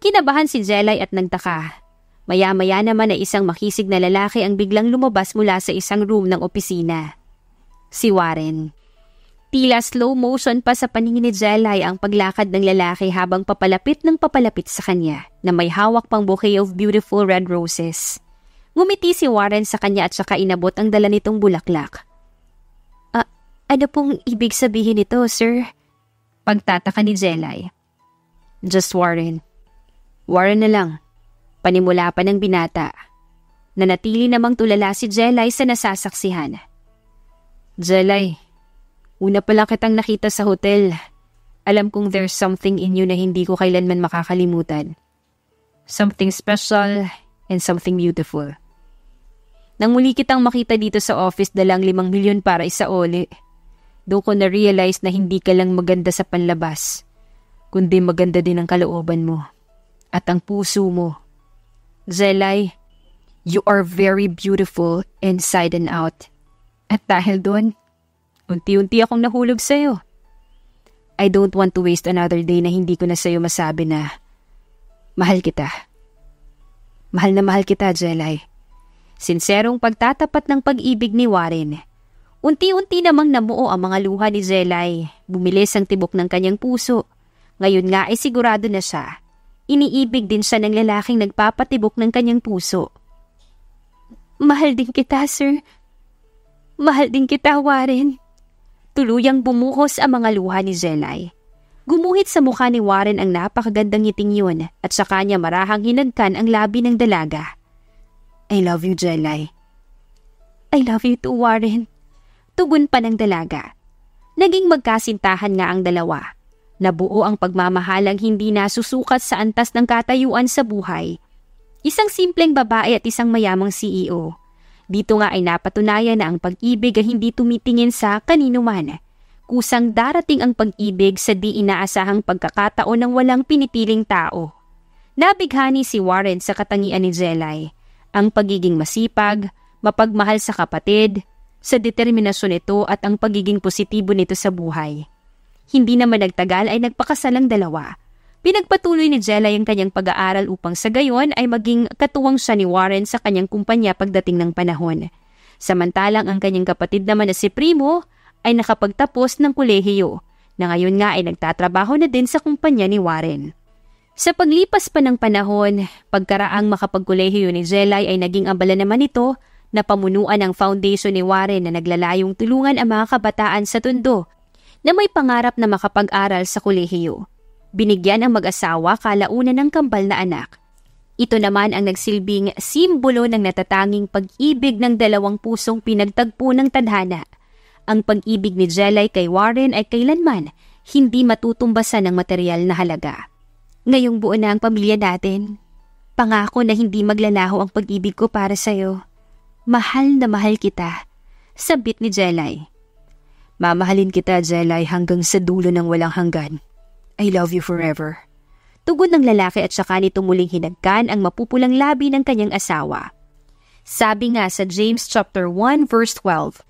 Kinabahan si Jelay at nagtaka. Maya-maya naman ay isang makisig na lalaki ang biglang lumabas mula sa isang room ng opisina. Si Warren. Tila slow motion pa sa paningin ni Jelay ang paglakad ng lalaki habang papalapit ng papalapit sa kanya na may hawak pang bouquet of beautiful red roses. Ngumiti si Warren sa kanya at saka inabot ang dala nitong bulaklak. Ano pong ibig sabihin nito, sir? Pagtataka ni Zelay. Just Warren. Warren na lang. Panimula pa ng binata. Nanatili namang tulala si Jelay sa nasasaksihan. Jelay, una pala kitang nakita sa hotel. Alam kong there's something in you na hindi ko kailanman makakalimutan. Something special and something beautiful. Nang muli kitang makita dito sa office dalang limang milyon para isa oli. Doon ko na-realize na hindi ka lang maganda sa panlabas, kundi maganda din ang kalooban mo at ang puso mo. Zelay, you are very beautiful inside and out. At dahil doon, unti-unti akong nahulog sa'yo. I don't want to waste another day na hindi ko na sa'yo masabi na mahal kita. Mahal na mahal kita, Jelay. Sinserong pagtatapat ng pag-ibig ni Warren Unti-unti namang namuo ang mga luha ni Zelay. Bumilis ang tibok ng kanyang puso. Ngayon nga ay sigurado na siya. Iniibig din siya ng lalaking nagpapatibok ng kanyang puso. Mahal din kita, sir. Mahal din kita, Warren. Tuluyang bumuhos ang mga luha ni Zelay. Gumuhit sa mukha ni Warren ang napakagandang ngiting yun at sa kanya marahang hinagkan ang labi ng dalaga. I love you, Jelay. I love you too, Warren tugon pa ng dalaga. Naging magkasintahan nga ang dalawa. Nabuo ang pagmamahalang hindi nasusukat sa antas ng katayuan sa buhay. Isang simpleng babae at isang mayamang CEO. Dito nga ay napatunayan na ang pag-ibig ay hindi tumitingin sa kanino man. Kusang darating ang pag-ibig sa di inaasahang pagkakataon ng walang pinipiling tao. Nabighani si Warren sa katangian ni Jelay. Ang pagiging masipag, mapagmahal sa kapatid, sa determinasyon nito at ang pagiging positibo nito sa buhay. Hindi naman nagtagal ay nagpakasalang dalawa. Pinagpatuloy ni Jella ang kanyang pag-aaral upang sa gayon ay maging katuwang siya ni Warren sa kanyang kumpanya pagdating ng panahon. Samantalang ang kanyang kapatid naman na si Primo ay nakapagtapos ng kolehiyo na ngayon nga ay nagtatrabaho na din sa kumpanya ni Warren. Sa paglipas pa ng panahon, pagkaraang makapagkolehiyo ni Jelay ay naging abala naman ito na pamunuan ng foundation ni Warren na naglalayong tulungan ang mga kabataan sa tundo na may pangarap na makapag-aral sa kolehiyo. Binigyan ang mag-asawa kalauna ng kambal na anak. Ito naman ang nagsilbing simbolo ng natatanging pag-ibig ng dalawang pusong pinagtagpo ng tadhana. Ang pag-ibig ni Jelay kay Warren ay kailanman hindi matutumbasan ng material na halaga. Ngayong buo na ang pamilya natin, pangako na hindi maglalaho ang pag-ibig ko para sa'yo. Mahal na mahal kita. Sabit ni Jelay. Mamahalin kita, Jelay, hanggang sa dulo ng walang hanggan. I love you forever. Tugon ng lalaki at saka nito muling hinagkan ang mapupulang labi ng kanyang asawa. Sabi nga sa James chapter 1 verse 12,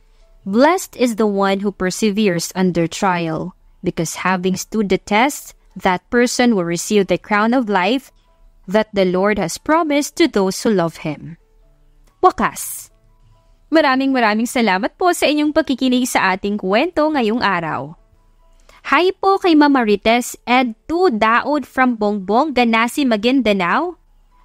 Blessed is the one who perseveres under trial, because having stood the test, that person will receive the crown of life that the Lord has promised to those who love Him wakas. Maraming maraming salamat po sa inyong pakikinig sa ating kwento ngayong araw. Hi po kay Mama Rites Ed Tu Daud from Bongbong, Ganasi, Maguindanao.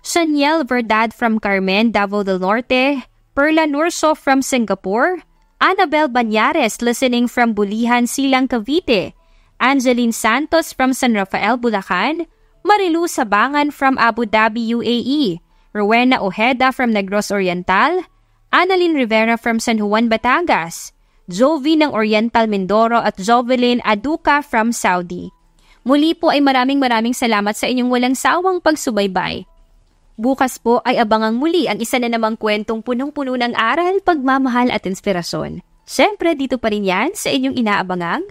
Shaniel Verdad from Carmen, Davao del Norte. Perla Nurso from Singapore. Annabel Banyares listening from Bulihan, Silang, Cavite. Angeline Santos from San Rafael, Bulacan. Marilu Sabangan from Abu Dhabi, UAE. Rowena Ojeda from Negros Oriental, Annalyn Rivera from San Juan, Batangas, Jovi ng Oriental Mindoro at Jovelyn Aduka from Saudi. Muli po ay maraming maraming salamat sa inyong walang sawang pagsubaybay. Bukas po ay abangang muli ang isa na namang kwentong punong-puno ng aral, pagmamahal at inspirasyon. Siyempre, dito pa rin yan sa inyong inaabangang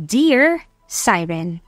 Dear Siren.